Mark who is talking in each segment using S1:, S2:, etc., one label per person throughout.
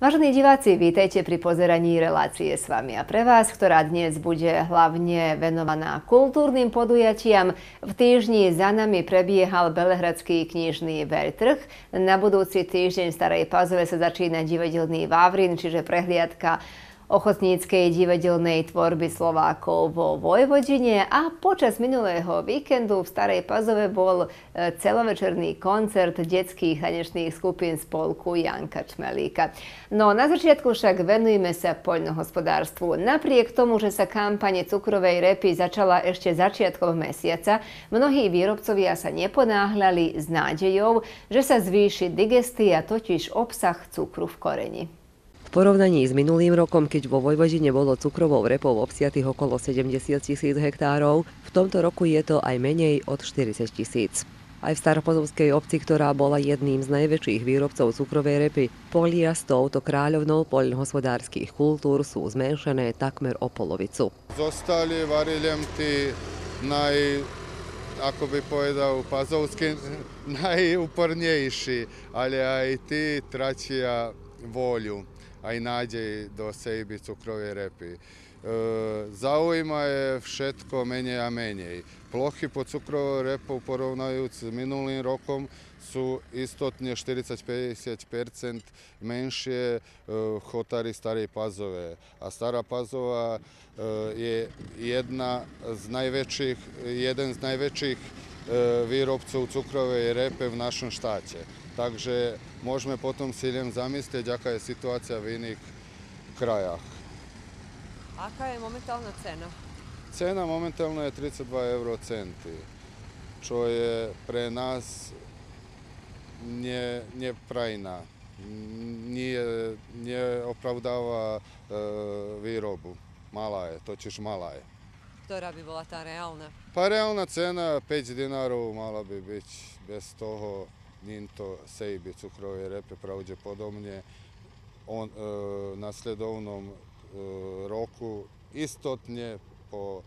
S1: Vážení diváci, vítajte pri pozeraní relácie s vami a pre vás, ktorá dnes bude hlavne venovaná kultúrnym podujatiam. V týždni za nami prebiehal Belehradský knižný veľtrh. Na budúci týždeň v Starej Pazove sa začína divadelný Vavrin, čiže prehliadka ochotníckej divadelnej tvorby Slovákov vo Vojvodine a počas minulého víkendu v Starej Pazove bol e, celovečerný koncert detských hanečných skupín spolku Janka Čmelíka. No na začiatku však venujme sa poľnohospodárstvu. Napriek tomu, že sa kampane cukrovej repy začala ešte začiatkom mesiaca, mnohí výrobcovia sa neponáhľali s nádejou, že sa zvýši digestia, totiž obsah cukru v koreni
S2: porovnaní s minulým rokom, keď vo Vojvodine bolo cukrovou repou obsiatých okolo 70 tisíc hektárov, v tomto roku je to aj menej od 40 tisíc. Aj v Staropozovskej obci, ktorá bola jedným z najväčších výrobcov cukrovej repy, polia s touto kráľovnou poľnohospodárských kultúr sú zmenšené takmer o polovicu.
S3: Zostali variljem tí naj ako by povedal Pazovský, najúpornejší, ale aj ti tračia voľu a i nadziei do sejby cukrowej repy. E, Zaujma je všetko menej a menej. Plochy po cukrovou repou porovnajúc s minulým rokom sú istotne 40-50% menšie e, chotary Starej Pazove. A Stara Pazova e, je jedna z najväčších, jeden z najväčších výrobcov cukrovej repe v našom štáte. Takže môžeme potom si len zamyslieť, aká je situácia v iných krajach.
S2: Aká je momentálna cena?
S3: Cena momentálno je 32 eurocenti, čo je pre nas ne, neprajna. Nije, opravdava e, výrobu. Mala je, totiž mala je.
S2: Ktorá by bola tá reálna?
S3: Pa realna cena 5 dinárov mala by byť bez toho Ninto, Sejbi, Cukrove repe pravdepodobne on, e, na sledovnom e, roku istotne po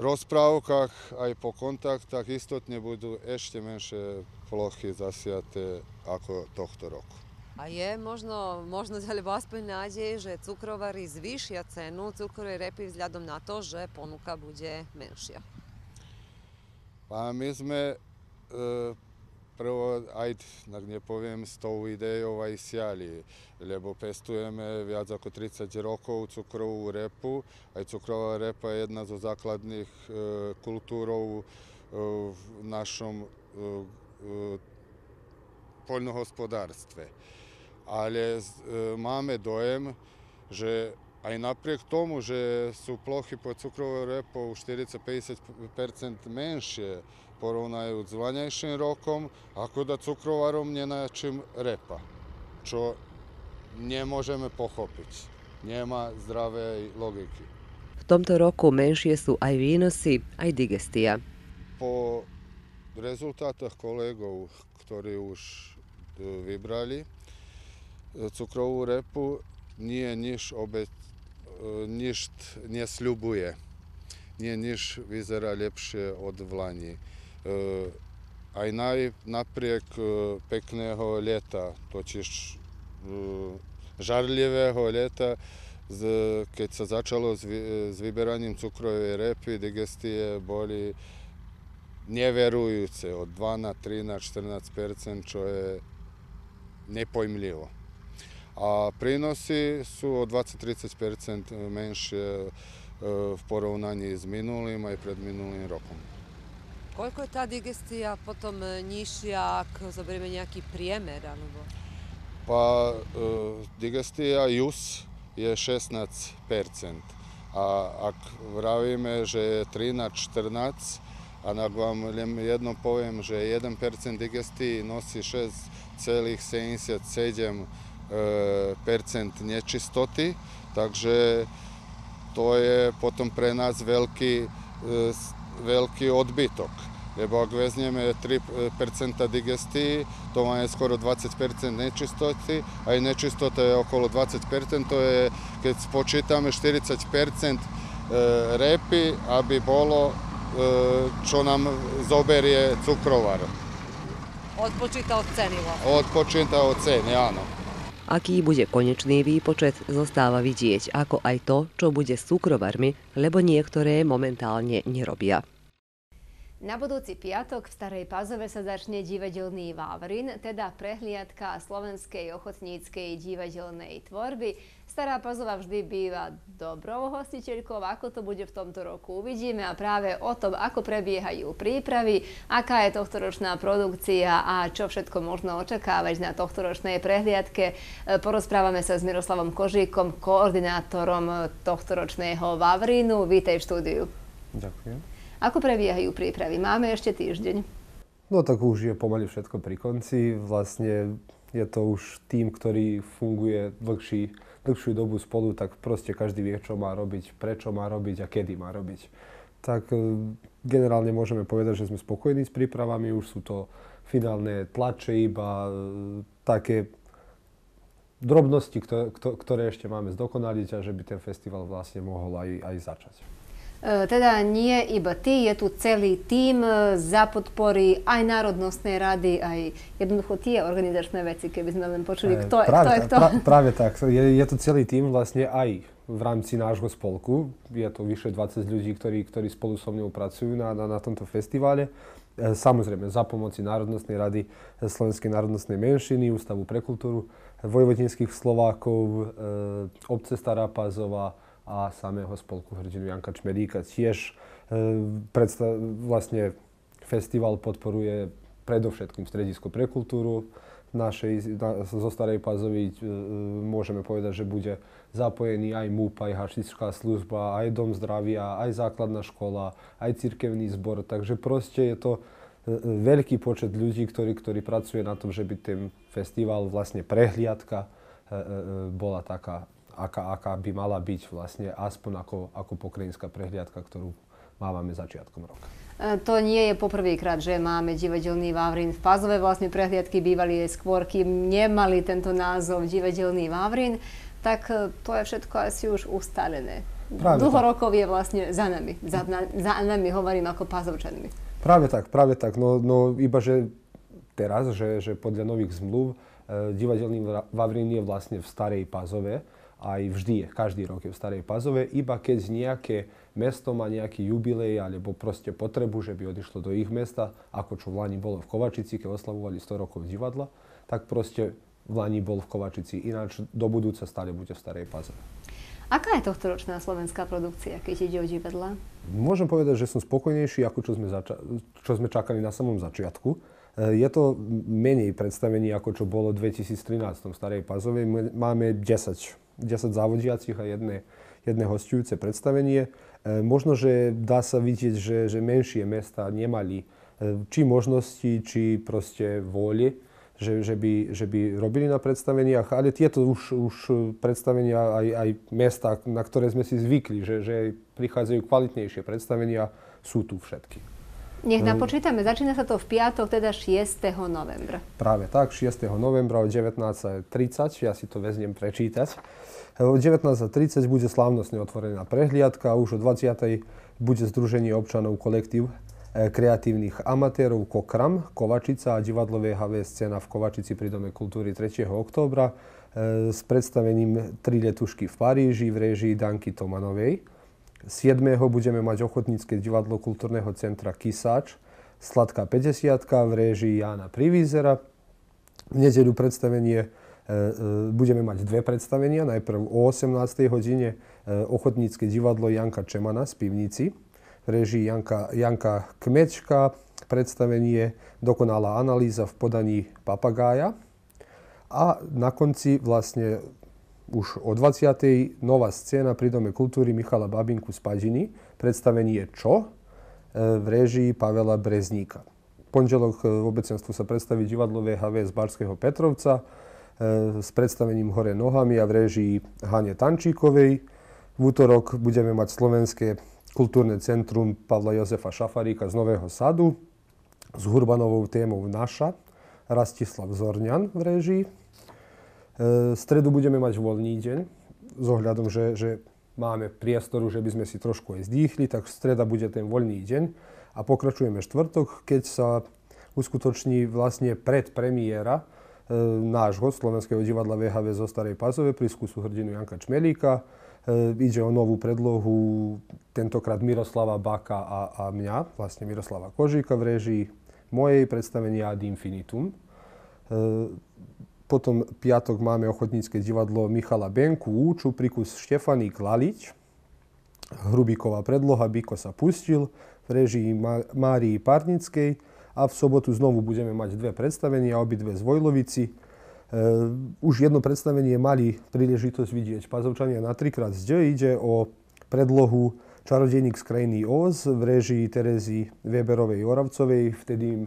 S3: rozprávkach aj po kontaktách istotne budú ešte menšie plochy zasiate ako tohto roku.
S2: A je možno, možno alebo aspoň nádej, že cukrovary zvýšia cenu cukrovej repy vzhľadom na to, že ponuka bude menšia?
S3: A my sme e, prvo, ajde, nek ne poviem, s tou ideou aj siali, lebo pestujeme viac ako 30 rokov cukrovú repu. Aj cukrová repa je jedna zo zakladnih e, kultúrov e, v našom e, poľnohospodárstve. Ale máme dojem, že naprijed napriek tomu, že su sú po pod cukrovou u 40-50% menšie, porovnajú s vanejším rokom, ako da cukrovarom nenačím repa, čo nemôžeme pochopiť. Nema zdravej logiky.
S2: V tomto roku menšie sú aj výnosy, aj digestija.
S3: Po rezultatách kolegov, ktorí už e, vybrali e, cukrovú repu, nie nič, obe, e, nič nesľubuje. Nie nič vyzerá lepšie od vlani aj napriek e, pekného leta, totiž e, žarlivého leta, keď sa začalo e, s vyberaním cukrovej repy, digestie boli neverujúce od 2 na 3 na 14 čo je nepojmlivo. A prinosi su od 20-30 menšie v porovnaní s minulim, aj i pred minulim rokom.
S2: Koľko je tá digestia potom e, nižšia, ak zoberieme nejaký priemer? Alebo...
S3: Pa, e, digestia jus je 16 A ak vravíme, že je 13-14, a ak vám len jedno poviem, že 1% digestii nosi 6,77% e, nečistoty, takže to je potom pre nás veľký e, veliki odbitok. Lebo ako vezneme 3% e, digestiji, to vam je skoro 20% nečistoti, a nečistota je okolo 20%, to je, kad spočitame, 40% repi, a bi bolo e, čo nam zoberje cukrovar. Od
S2: vlastne. počinta od ceni? Od počinta Aký bude konečný výpočet, zostáva vidieť, ako aj to, čo bude s cukrovarmi, lebo niektoré momentálne nerobia.
S1: Na budúci piatok v Starej Pazove sa začne divadelný Vávrin, teda prehliadka slovenskej ochotníckej divadelnej tvorby Stará Pazová vždy býva dobrou hostiteľkou, ako to bude v tomto roku uvidíme a práve o tom, ako prebiehajú prípravy, aká je tohtoročná produkcia a čo všetko možno očakávať na tohtoročnej prehliadke. E, porozprávame sa s Miroslavom Kožíkom, koordinátorom tohtoročného Vavrínu. Vítej v štúdiu. Ďakujem. Ako prebiehajú prípravy? Máme ešte týždeň.
S4: No tak už je pomaly všetko pri konci. Vlastne je to už tým, ktorý funguje dlhší dlhšiu dobu spolu, tak proste každý vie, čo má robiť, prečo má robiť a kedy má robiť. Tak e, generálne môžeme povedať, že sme spokojní s prípravami, už sú to finálne tlače iba e, také drobnosti, ktoré, ešte máme zdokonaliť a že by ten festival vlastne mohol aj, aj začať.
S1: E, teda nije iba ti, je tu celi tim e, za potpori aj narodnostne rady, aj jednoducho tie organizačné veci, keby sme len počuli, e, kto je, práve, kto je kto. Pra, práve
S4: tak, je, je tu celý tým vlastne aj v rámci nášho spolku. Je to vyše 20 ľudí, ktorí, ktorí spolu so mnou pracujú na, na, na tomto festivale. samozrejme za pomoci Národnostnej rady Slovenskej národnostnej menšiny, Ústavu pre kultúru, vojvodinských Slovákov, obce Stará Pazova, a samého spolku hrdinu Janka Čmedíka. Tiež e, vlastne festival podporuje predovšetkým stredisko pre kultúru našej, na, zo Starej Pazovi e, e, môžeme povedať, že bude zapojený aj MUP, aj hašičská služba, aj Dom zdravia, aj základná škola, aj cirkevný zbor. Takže proste je to e, e, veľký počet ľudí, ktorí, ktorí pracuje na tom, že by ten festival, vlastne prehliadka, e, e bola taká aká, aká by mala byť vlastne aspoň ako, ako pokrajinská prehliadka, ktorú mávame začiatkom roka.
S1: E, to nie je poprvýkrát, že máme divadelný Vavrin. v Pazove. Vlastne prehliadky bývali aj skôr, kým nemali tento názov divadelný Vavrin, Tak e, to je všetko asi už ustalené. Práve Dlho tak. rokov je vlastne za nami. Za, na, za nami hovorím ako pazovčanmi.
S4: Práve tak, práve tak. No, no iba, že teraz, že, že podľa nových zmluv, e, divadelný Vavrín je vlastne v starej Pazove aj vždy je, každý rok je v Starej Pazove, iba keď nejaké mesto má nejaký jubilej alebo proste potrebu, že by odišlo do ich mesta, ako čo v Lani bolo v Kovačici, keď oslavovali 100 rokov divadla, tak proste v Lani bol v Kovačici, ináč do budúca stále bude v Starej Pazove.
S1: Aká je tohto ročná slovenská produkcia, keď ide o divadla?
S4: Môžem povedať, že som spokojnejší, ako čo sme, zača- čo sme čakali na samom začiatku. Je to menej predstavení, ako čo bolo v 2013 v Starej Pazove. Máme 10 10 závodiacich a jedné, jedné hostujúce predstavenie. E, možno, že dá sa vidieť, že, že menšie mesta nemali e, či možnosti, či proste vôli, že, že, by, že by robili na predstaveniach, ale tieto už, už predstavenia aj, aj mesta, na ktoré sme si zvykli, že, že prichádzajú kvalitnejšie predstavenia, sú tu všetky. Nech e,
S1: napočítame, začína sa to v piatok, teda 6. novembra.
S4: Práve tak, 6. novembra o 19.30, ja si to vezmem prečítať. O 19.30 bude slávnostne otvorená prehliadka, už o 20.00 bude Združenie občanov kolektív eh, kreatívnych amatérov Kokram, Kovačica a divadlo VHV scéna v Kovačici pri Dome kultúry 3. októbra eh, s predstavením Tri letušky v Paríži v režii Danky Tomanovej. 7. budeme mať ochotnícke divadlo kultúrneho centra Kisáč, Sladká 50 v režii Jána Privízera. V nedeľu predstavenie E, e, budeme mať dve predstavenia. Najprv o 18. hodine e, ochotnícke divadlo Janka Čemana z Pivnici Reží Janka, Janka Kmečka, predstavenie Dokonalá analýza v podaní papagája. A na konci vlastne už o 20. nová scéna pri Dome kultúry Michala Babinku z Padiny. predstavenie Čo v režii Pavela Brezníka. Pondelok v obecenstvu sa predstaví divadlo VHV z Barského Petrovca, s predstavením Hore nohami a v režii Hane Tančíkovej. V útorok budeme mať Slovenské kultúrne centrum Pavla Jozefa Šafaríka z Nového sadu s hurbanovou témou Naša, Rastislav Zornian v režii. E, v stredu budeme mať voľný deň, s ohľadom, že, že máme priestoru, že by sme si trošku aj zdýchli, tak streda bude ten voľný deň a pokračujeme štvrtok, keď sa uskutoční vlastne predpremiéra E, náš host Slovenského divadla VHV zo Starej Pazove pri skúsu hrdinu Janka Čmelíka. E, ide o novú predlohu, tentokrát Miroslava Baka a, a mňa, vlastne Miroslava Kožíka v režii, mojej predstavenia Ad Infinitum. E, potom piatok máme ochotnícke divadlo Michala Benku, Úču, prikus Štefany Klalič, Hrubíková predloha, Biko sa pustil, v režii Márii Parnickej, a v sobotu znovu budeme mať dve predstavenia, obidve z Vojlovici. E, už jedno predstavenie mali príležitosť vidieť pazovčania na trikrát zde. Ide o predlohu Čarodejník z krajiny Oz v režii Terezy Weberovej Oravcovej. Vtedy im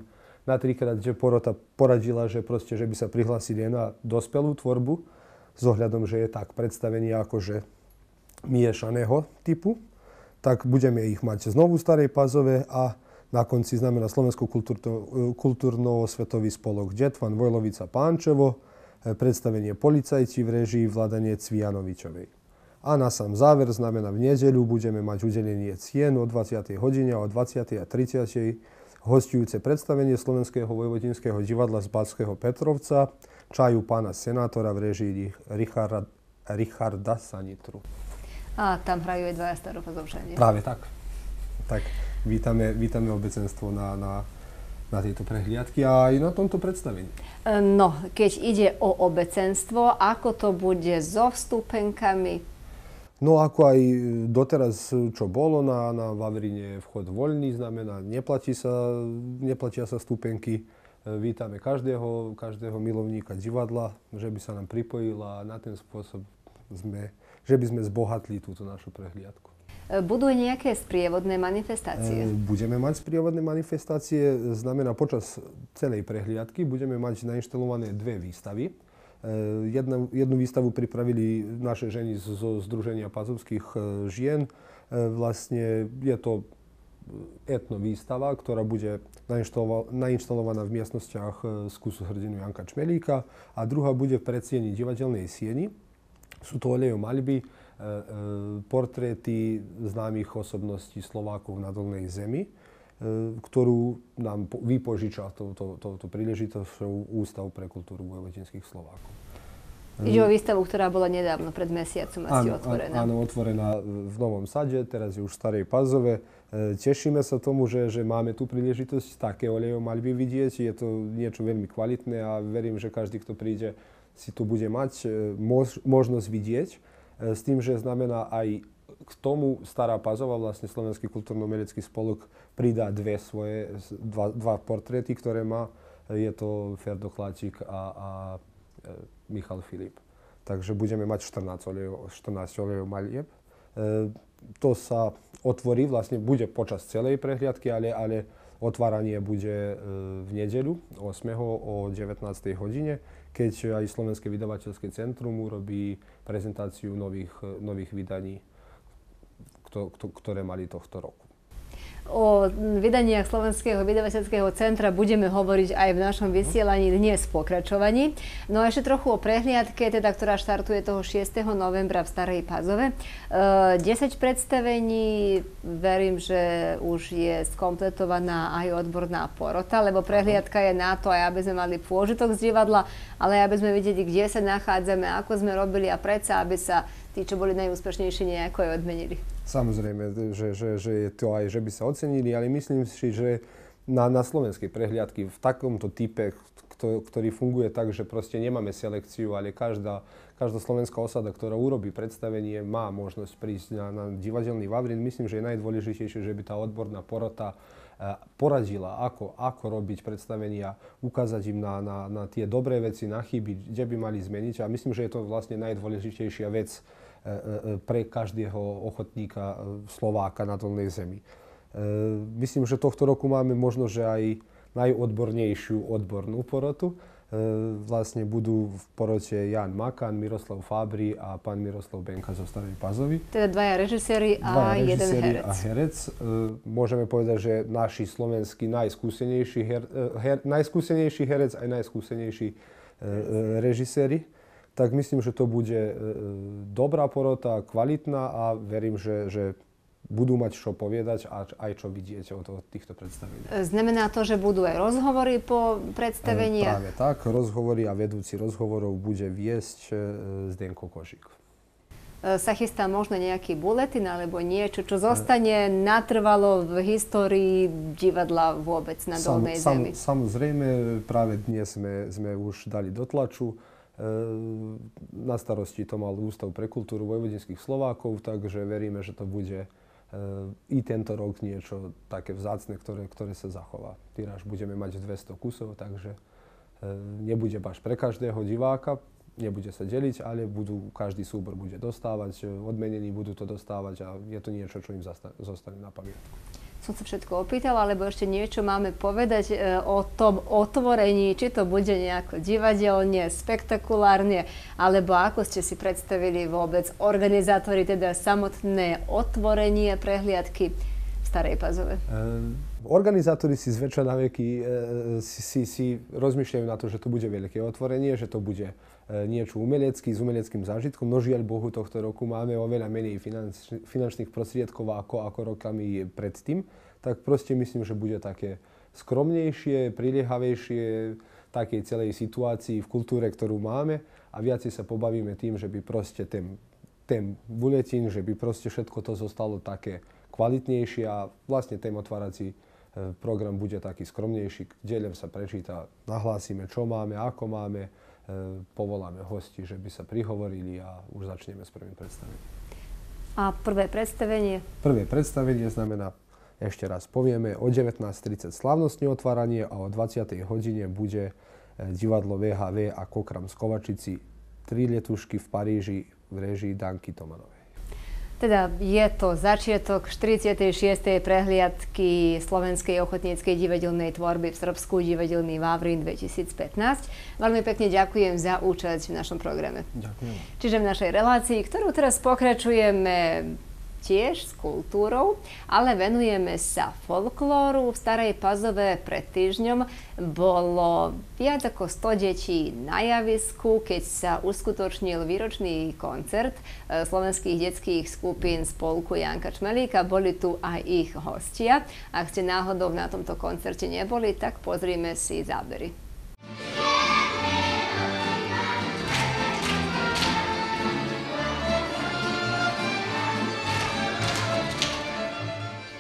S4: na trikrát že porota poradila, že, proste, že by sa prihlásili na dospelú tvorbu s ohľadom, že je tak predstavenie akože miešaného typu tak budeme ich mať znovu v Starej Pazove a na konci znamená Slovensko e, kultúrno osvetový spolok Detvan, Vojlovica, Pánčevo, e, predstavenie Policajti v režii Vladanie Cvijanovičovej. A na sam záver znamená v nedeľu budeme mať udelenie cien o 20. hodine a o 20. a 30. hostujúce predstavenie Slovenského vojvodinského divadla z Batského Petrovca, čaju pána senátora v režii Richarda, Richarda Sanitru.
S1: A tam hrajú aj dvaja starofazovšania. Práve
S4: tak. Tak vítame, vítame obecenstvo na, na, na tieto prehliadky a aj na tomto predstavení.
S1: E, no, keď ide o obecenstvo, ako to bude so vstúpenkami?
S4: No ako aj e, doteraz, e, čo bolo na, na Vavrine, vchod voľný, znamená, neplatí sa, neplatia sa stupenky. Vítame každého, každého milovníka divadla, že by sa nám pripojila a na ten spôsob sme, že by sme zbohatli túto našu prehliadku.
S1: E, budú nejaké sprievodné manifestácie? E,
S4: budeme mať sprievodné manifestácie, znamená počas celej prehliadky budeme mať nainštalované dve výstavy. E, jednu, jednu výstavu pripravili naše ženy zo Združenia pazovských žien. Vlastne je to etno výstava, ktorá bude nainštalovaná v miestnostiach z kusu hrdinu Janka Čmelíka a druhá bude v predsieni divadelnej sieni. Sú to olejo malby, E, e, portréty známych osobností Slovákov na Dolnej zemi, e, ktorú nám vypožičal touto, touto príležitosťou Ústav pre kultúru vojvotinských Slovákov. Ide o výstavu,
S1: ktorá bola nedávno, pred mesiacom asi áno, otvorená. Áno,
S4: otvorená v Novom Sade, teraz je už v Starej Pazove. Tešíme sa tomu, že, že máme tu príležitosť také olejo by vidieť. Je to niečo veľmi kvalitné a verím, že každý, kto príde, si tu bude mať možnosť vidieť. E, s tým, že znamená aj k tomu Stará Pazova, vlastne Slovenský kultúrno-umelecký spolok, pridá dve svoje, dva, dva portréty, ktoré má. Je to Ferdo Klačík a, a e, Michal Filip. Takže budeme mať 14 olejov, 14 olejov malieb. E, to sa otvorí, vlastne bude počas celej prehliadky, ale, ale otváranie bude e, v nedeľu 8. o 19. hodine keď aj Slovenské vydavateľské centrum urobí prezentáciu nových, nových vydaní, ktoré mali tohto roku.
S1: O vydaniach Slovenského vydavateľského centra budeme hovoriť aj v našom vysielaní dnes v pokračovaní. No a ešte trochu o prehliadke, teda, ktorá štartuje toho 6. novembra v Starej Pazove. E, 10 predstavení, verím, že už je skompletovaná aj odborná porota, lebo prehliadka je na to aj, aby sme mali pôžitok z divadla, ale aj aby sme videli, kde sa nachádzame, ako sme robili a predsa, aby sa tí, čo boli najúspešnejší, nejako aj odmenili.
S4: Samozrejme, že, že, že je to aj, že by sa ocenili, ale myslím si, že na, na slovenskej prehliadky v takomto type, ktorý funguje tak, že proste nemáme selekciu, ale každá, každá slovenská osada, ktorá urobí predstavenie, má možnosť prísť na, na divadelný Vavrin. Myslím, že je najdôležitejšie, že by tá odborná porota eh, poradila, ako, ako robiť predstavenia, ukázať im na, na, na tie dobré veci, na chyby, kde by mali zmeniť. A myslím, že je to vlastne najdôležitejšia vec E, e, pre každého ochotníka e, Slováka na dolnej zemi. Myslím, že tohto roku máme možno, že aj najodbornejšiu odbornú porotu. Vlastne budú v porote Jan Makan, Miroslav Fabri a pán Miroslav Benka zo Starej Pazovi.
S1: Teda dvaja režiséri a dvaja režiséri jeden herec. a
S4: herec. Môžeme povedať, že naši slovenskí najskúsenejší, her, her, najskúsenejší herec aj najskúsenejší režiséri tak myslím, že to bude e, e, dobrá porota, kvalitná a verím, že, že budú mať čo povedať a aj čo vidieť od týchto predstavení.
S1: E, znamená to, že budú aj rozhovory po predstavení? Práve
S4: tak, rozhovory a vedúci rozhovorov bude viesť Zdenko Kožík.
S1: Sa chystá možno nejaký buletin alebo niečo, čo zostane natrvalo v histórii divadla vôbec na sam, Dolnej sam, zemi?
S4: samozrejme, práve dnes sme, sme už dali do tlaču Ehm, na starosti to mal Ústav pre kultúru vojvodinských Slovákov, takže veríme, že to bude ehm, i tento rok niečo také vzácne, ktoré, ktoré sa zachová. Tyráž budeme mať 200 kusov, takže ehm, nebude baš pre každého diváka, nebude sa deliť, ale budú, každý súbor bude dostávať, odmenení budú to dostávať a je to niečo, čo im zostane na pamiatku
S1: som sa všetko opýtala, alebo ešte niečo máme povedať e, o tom otvorení, či to bude nejako divadelne, spektakulárne, alebo ako ste si predstavili vôbec organizátori, teda samotné otvorenie prehliadky v Starej Pazove?
S4: Um. Organizátori si zväčša na veky e, si, si, si rozmýšľajú na to, že to bude veľké otvorenie, že to bude E, niečo umelecký s umeleckým zážitkom. No žiaľ Bohu, tohto roku máme oveľa menej finanč, finančných prostriedkov ako, ako rokami predtým. Tak proste myslím, že bude také skromnejšie, priliehavejšie takej celej situácii v kultúre, ktorú máme a viac sa pobavíme tým, že by proste ten, ten buletín, že by proste všetko to zostalo také kvalitnejšie a vlastne ten otvárací e, program bude taký skromnejší, kde sa prečíta, nahlásime, čo máme, ako máme, E, povoláme hosti, že by sa prihovorili a už začneme s prvým predstavením.
S1: A prvé predstavenie?
S4: Prvé predstavenie znamená, ešte raz povieme, o 19.30 slavnostne otváranie a o 20. hodine bude e, divadlo VHV a Kokram z Kovačici tri letušky v Paríži v režii Danky Tomanovej.
S1: Teda je to začiatok 46. prehliadky Slovenskej ochotníckej divadelnej tvorby v Srbsku, divadelný Vavrin 2015. Veľmi pekne ďakujem za účasť v našom programe.
S5: Ďakujem.
S1: Čiže v našej relácii, ktorú teraz pokračujeme tiež s kultúrou, ale venujeme sa folklóru. V Starej Pazove pred týždňom bolo viac ako 100 detí na javisku, keď sa uskutočnil výročný koncert e, slovenských detských skupín spolku Janka Čmelíka. Boli tu aj ich hostia. Ak ste náhodou na tomto koncerte neboli, tak pozrime si zábery.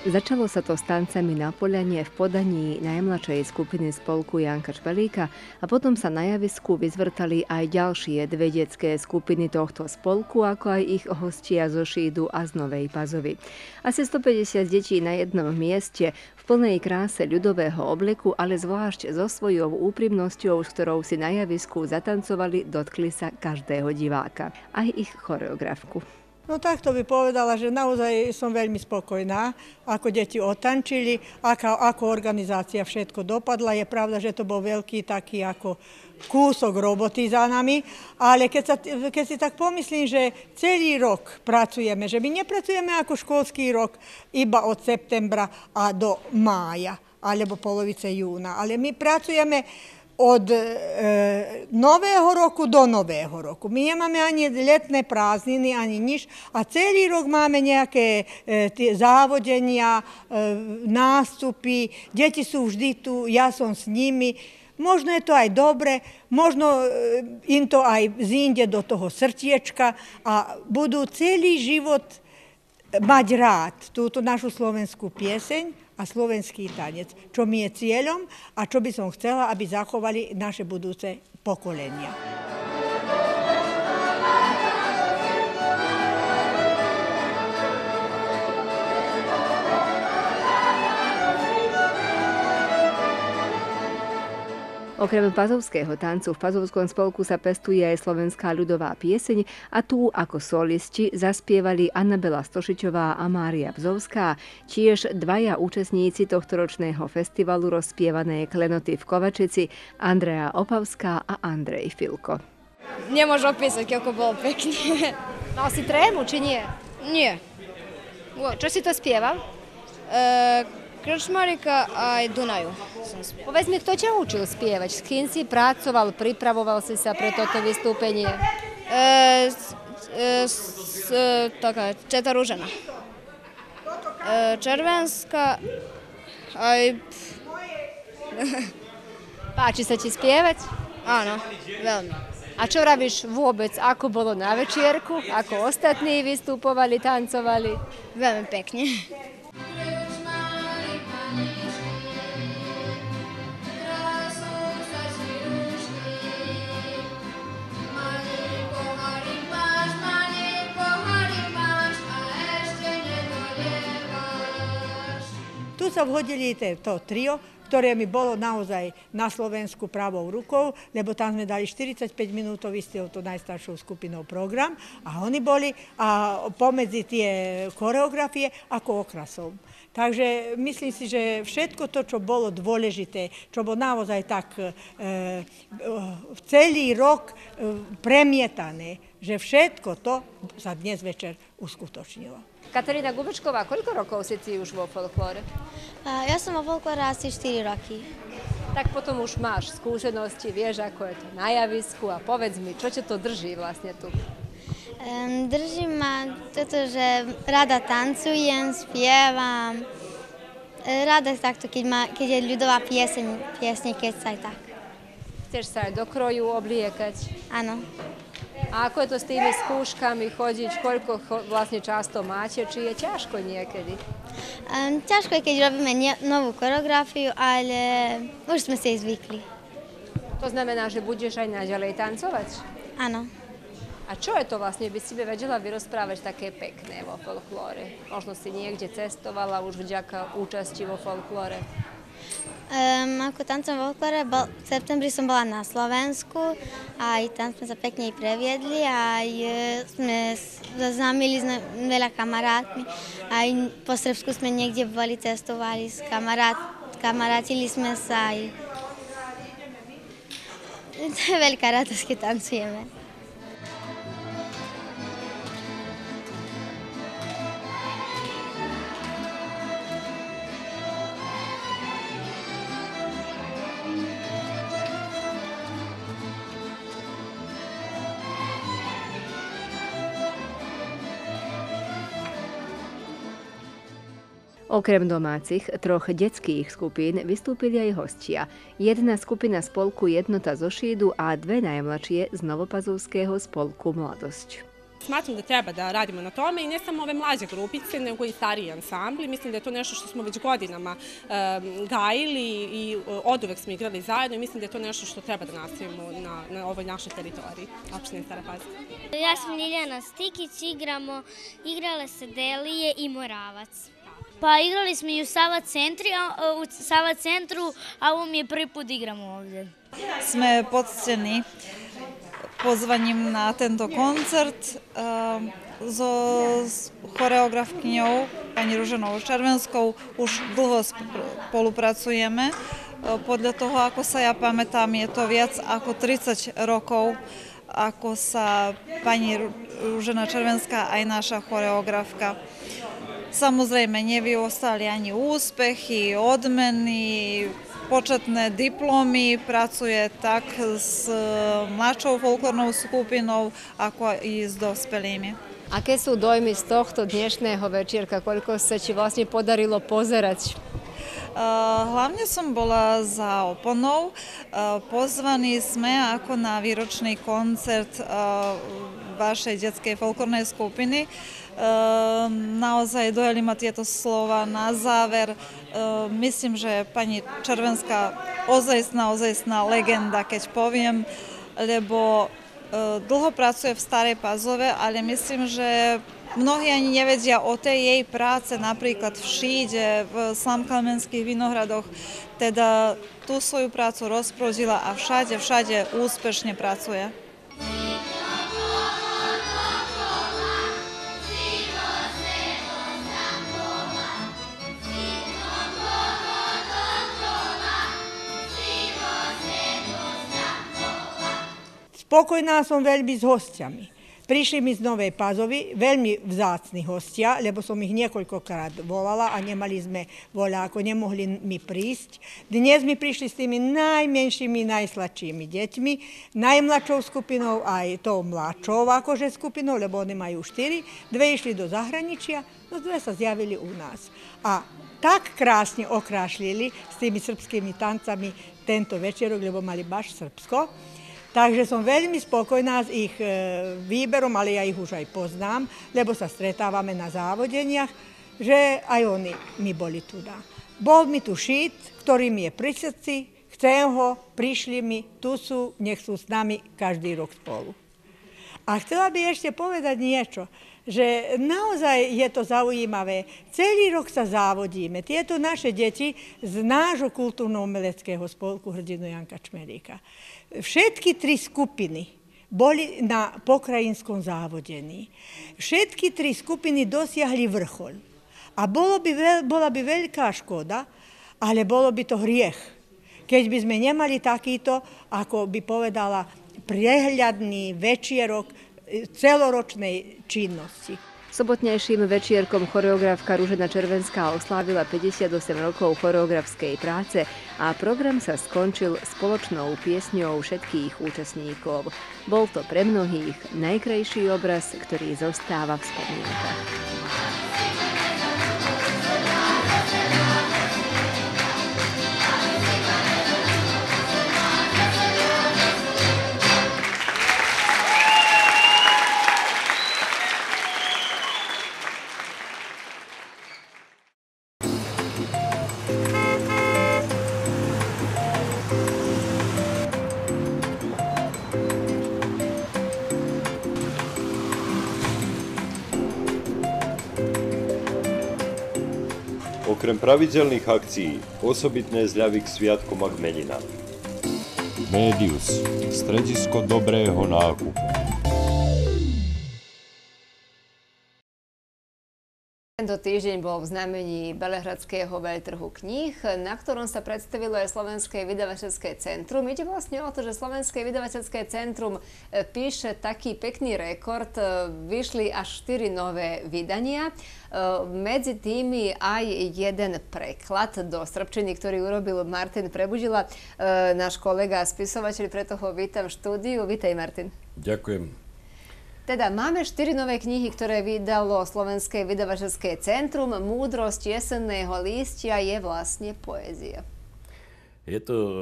S1: Začalo sa to s tancami na Poliane v podaní najmladšej skupiny spolku Janka Čpelíka a potom sa na javisku vyzvrtali aj ďalšie dve detské skupiny tohto spolku, ako aj ich hostia zo Šídu a z Novej Pazovy. Asi 150 detí na jednom mieste, v plnej kráse ľudového obleku, ale zvlášť so svojou úprimnosťou, s ktorou si na javisku zatancovali, dotkli sa každého diváka, aj ich choreografku.
S6: No takto by povedala, že naozaj som veľmi spokojná, ako deti otančili, ako, ako organizácia všetko dopadla. Je pravda, že to bol veľký taký ako kúsok roboty za nami, ale keď, sa, keď si tak pomyslím, že celý rok pracujeme, že my nepracujeme ako školský rok iba od septembra a do mája alebo polovice júna, ale my pracujeme od e, nového roku do nového roku. Mi nemame ani letné prázdniny, ani nič. A celý rok máme nejaké e, závodenia, e, nástupy. Deti sú vždy tu, ja som s nimi. Možno je to aj dobre, možno e, im to aj zinde do toho srdiečka a budú celý život mať rád túto našu slovenskú pieseň a slovenský tanec, čo mi je cieľom a čo by som chcela, aby zachovali naše budúce pokolenia.
S1: Okrem pazovského tancu v pazovskom spolku sa pestuje aj slovenská ľudová pieseň a tu ako solisti zaspievali Anabela Stošičová a Mária Bzovská, tiež dvaja účastníci ročného festivalu rozpievané klenoty v Kovačici, Andrea Opavská a Andrej Filko. Nemôžu opísať, koľko bolo pekne. Mal si trému, či nie? Nie. Čo si to spieval? E, Kršmarika, a aj Dunaju Povedz mi, kto će učil spievať? S kým si pracoval, pripravoval si sa pre toto vystúpenie? E, s, e, e taká, Četa Ružena. E, červenska, aj... Páči sa ti spievať? Áno, veľmi. A čo robíš vôbec? Ako bolo na večierku? Ako ostatní vystupovali, tancovali? Veľmi pekne.
S6: sa vhodili to trio, ktoré mi bolo naozaj na Slovensku pravou rukou, lebo tam sme dali 45 minútový s touto najstaršou skupinou program a oni boli a pomedzi tie choreografie ako okrasov. Takže myslím si, že všetko to, čo bolo dôležité, čo bolo naozaj tak e, e celý rok e, premietané, že všetko to sa dnes večer uskutočnilo.
S1: Katarína Gubačková, koľko rokov si ty už vo folklóre? Ja som vo folklóre asi 4 roky. Tak potom už máš skúsenosti, vieš, ako je to na javisku a povedz mi, čo ťa to drží vlastne tu?
S5: Um, drží ma toto, že rada tancujem, spievam. E, rada je takto, keď, ma, keď je ľudová pieseň, piesne, keď sa aj tak.
S1: Chceš sa aj do kroju obliekať? Áno. A ako je to s tými skúškami chodiť, koľko vlastne často máte, či je ťažko niekedy? Um, ťažko je, keď robíme novú koreografiu, ale už sme si jej zvykli. To znamená, že budeš aj naďalej tancovať? Áno. A čo je to vlastne, by si by vedela vyrozprávať také pekné vo folklóre? Možno si niekde cestovala už vďaka účasti vo folklóre?
S5: Um, ako tancom v Oklare, bol, v septembri som bola na Slovensku, aj tam sme sa pekne previedli, aj e, sme zaznámili s veľa kamarátmi, aj po Srbsku sme niekde boli, cestovali, s kamarát, kamarátili sme sa aj. To je veľká radosť, keď tancujeme.
S1: Okrem domacih, troh djeckih skupin vistupilja i hostija. Jedna skupina spolku jednota Zošidu, a dve najmlačije z Novopazovskeho spolku Mladosć.
S6: Smatram da treba da radimo na tome i ne samo ove mlađe grupice, nego i stariji ansambli. Mislim da je to nešto što smo već godinama gajili i e, od uvek smo igrali zajedno i mislim da je to nešto što treba da nastavimo na ovoj našoj teritoriji, opštine Stara
S5: Ja sam Ljeljana Stikić, igramo Igrale se Delije i Moravac. Pa igrali smo i u Sava, centri, a, e, u Sava centru, a ovo mi je prvi put igramo ovdje.
S7: Sme podstení pozvanjem na tento koncert e, so choreografkyňou pani Ruženou Červenskou už dlho spolupracujeme. E, podľa toho, ako sa ja pamätám, je to viac ako 30 rokov, ako sa pani Ružena Červenská, aj naša choreografka Samozrejme, nevyostali ani úspechy, odmeny, početné diplomy, pracuje tak s e, mladšou folklornou skupinou, ako i s
S1: dospelými. Aké sú dojmy z tohto dnešného večierka? Koľko sa ti vlastne podarilo pozerať? E, hlavne som bola za oponou. E,
S7: pozvaní sme ako na výročný koncert vašej detskej folklornej skupiny. Ehm, naozaj dojeli ma tieto slova na záver. Ehm, myslím, že pani Červenská ozajstná, ozajstná legenda, keď poviem, lebo ehm, dlho pracuje v Starej Pazove, ale myslím, že mnohí ani nevedia o tej jej práce, napríklad v Šíde, v Slamkalmenských vinohradoch, teda tú svoju prácu rozprodila a všade, všade úspešne pracuje.
S6: Spokojná som veľmi s hostiami. Prišli mi z Novej Pazovy veľmi vzácni hostia, lebo som ich niekoľkokrát volala a nemali sme voľa, ako nemohli mi prísť. Dnes mi prišli s tými najmenšími, najsladšími deťmi, najmladšou skupinou aj tou mladšou akože skupinou, lebo oni majú štyri. Dve išli do zahraničia, no dve sa zjavili u nás. A tak krásne okrášlili s tými srbskými tancami tento večerok, lebo mali baš Srbsko. Takže som veľmi spokojná s ich e, výberom, ale ja ich už aj poznám, lebo sa stretávame na závodeniach, že aj oni mi boli tu. Bol mi tu šít, ktorý mi je pri srdci, chcem ho, prišli mi, tu sú, nech sú s nami každý rok spolu. A chcela by ešte povedať niečo že naozaj je to zaujímavé. Celý rok sa závodíme. Tieto naše deti z nášho kultúrno-umeleckého spolku Hrdinu Janka Čmeríka. Všetky tri skupiny boli na pokrajinskom závodení. Všetky tri skupiny dosiahli vrchol. A bolo by veľ, bola by veľká škoda, ale bolo by to hriech, keď by sme nemali takýto, ako by povedala, prehľadný večierok
S1: celoročnej činnosti. Sobotnejším večierkom choreografka Ružena Červenská oslávila 58 rokov choreografskej práce a program sa skončil spoločnou piesňou všetkých účastníkov. Bol to pre mnohých najkrajší obraz, ktorý zostáva v spomienkach.
S8: okrem pravidelných akcií osobitné zľavy k sviatkom a Médius, stredisko dobrého nákupu.
S1: Tento týždeň bol v znamení Belehradského veľtrhu kníh, na ktorom sa predstavilo aj Slovenské vydavateľské centrum. Ide vlastne o to, že Slovenské vydavateľské centrum e, píše taký pekný rekord. E, vyšli až 4 nové vydania. E, medzi tými aj jeden preklad do Srbčiny, ktorý urobil Martin Prebudila, náš kolega a spisovateľ, preto ho vítam v štúdiu. Vítej, Martin.
S8: Ďakujem.
S1: Teda máme štyri nové knihy, ktoré vydalo Slovenské vydavateľské centrum. Múdrosť jesenného lístia je vlastne poézia.
S8: Je to e,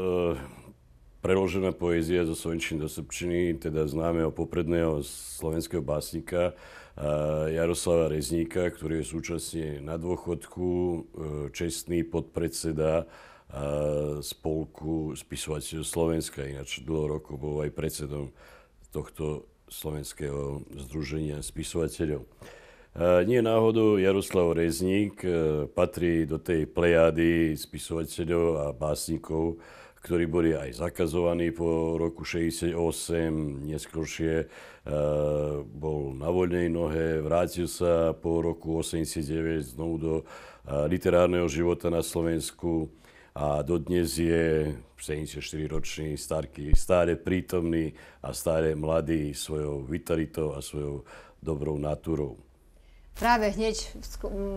S8: preložená poézia zo Slovenčiny do Srbčiny, teda známeho popredného slovenského básnika e, Jaroslava Rezníka, ktorý je súčasne na dôchodku, e, čestný podpredseda spolku spisovateľov Slovenska, ináč dlho rokov bol aj predsedom tohto Slovenského združenia spisovateľov. E, nie náhodou Jaroslav Rezník e, patrí do tej plejády spisovateľov a básnikov, ktorí boli aj zakazovaní po roku 68, neskôršie e, bol na voľnej nohe, vrátil sa po roku 89 znovu do literárneho života na Slovensku a dodnes je 74-ročný, starky, stále prítomný a stále mladý svojou vitalitou a svojou dobrou natúrou.
S1: Práve hneď,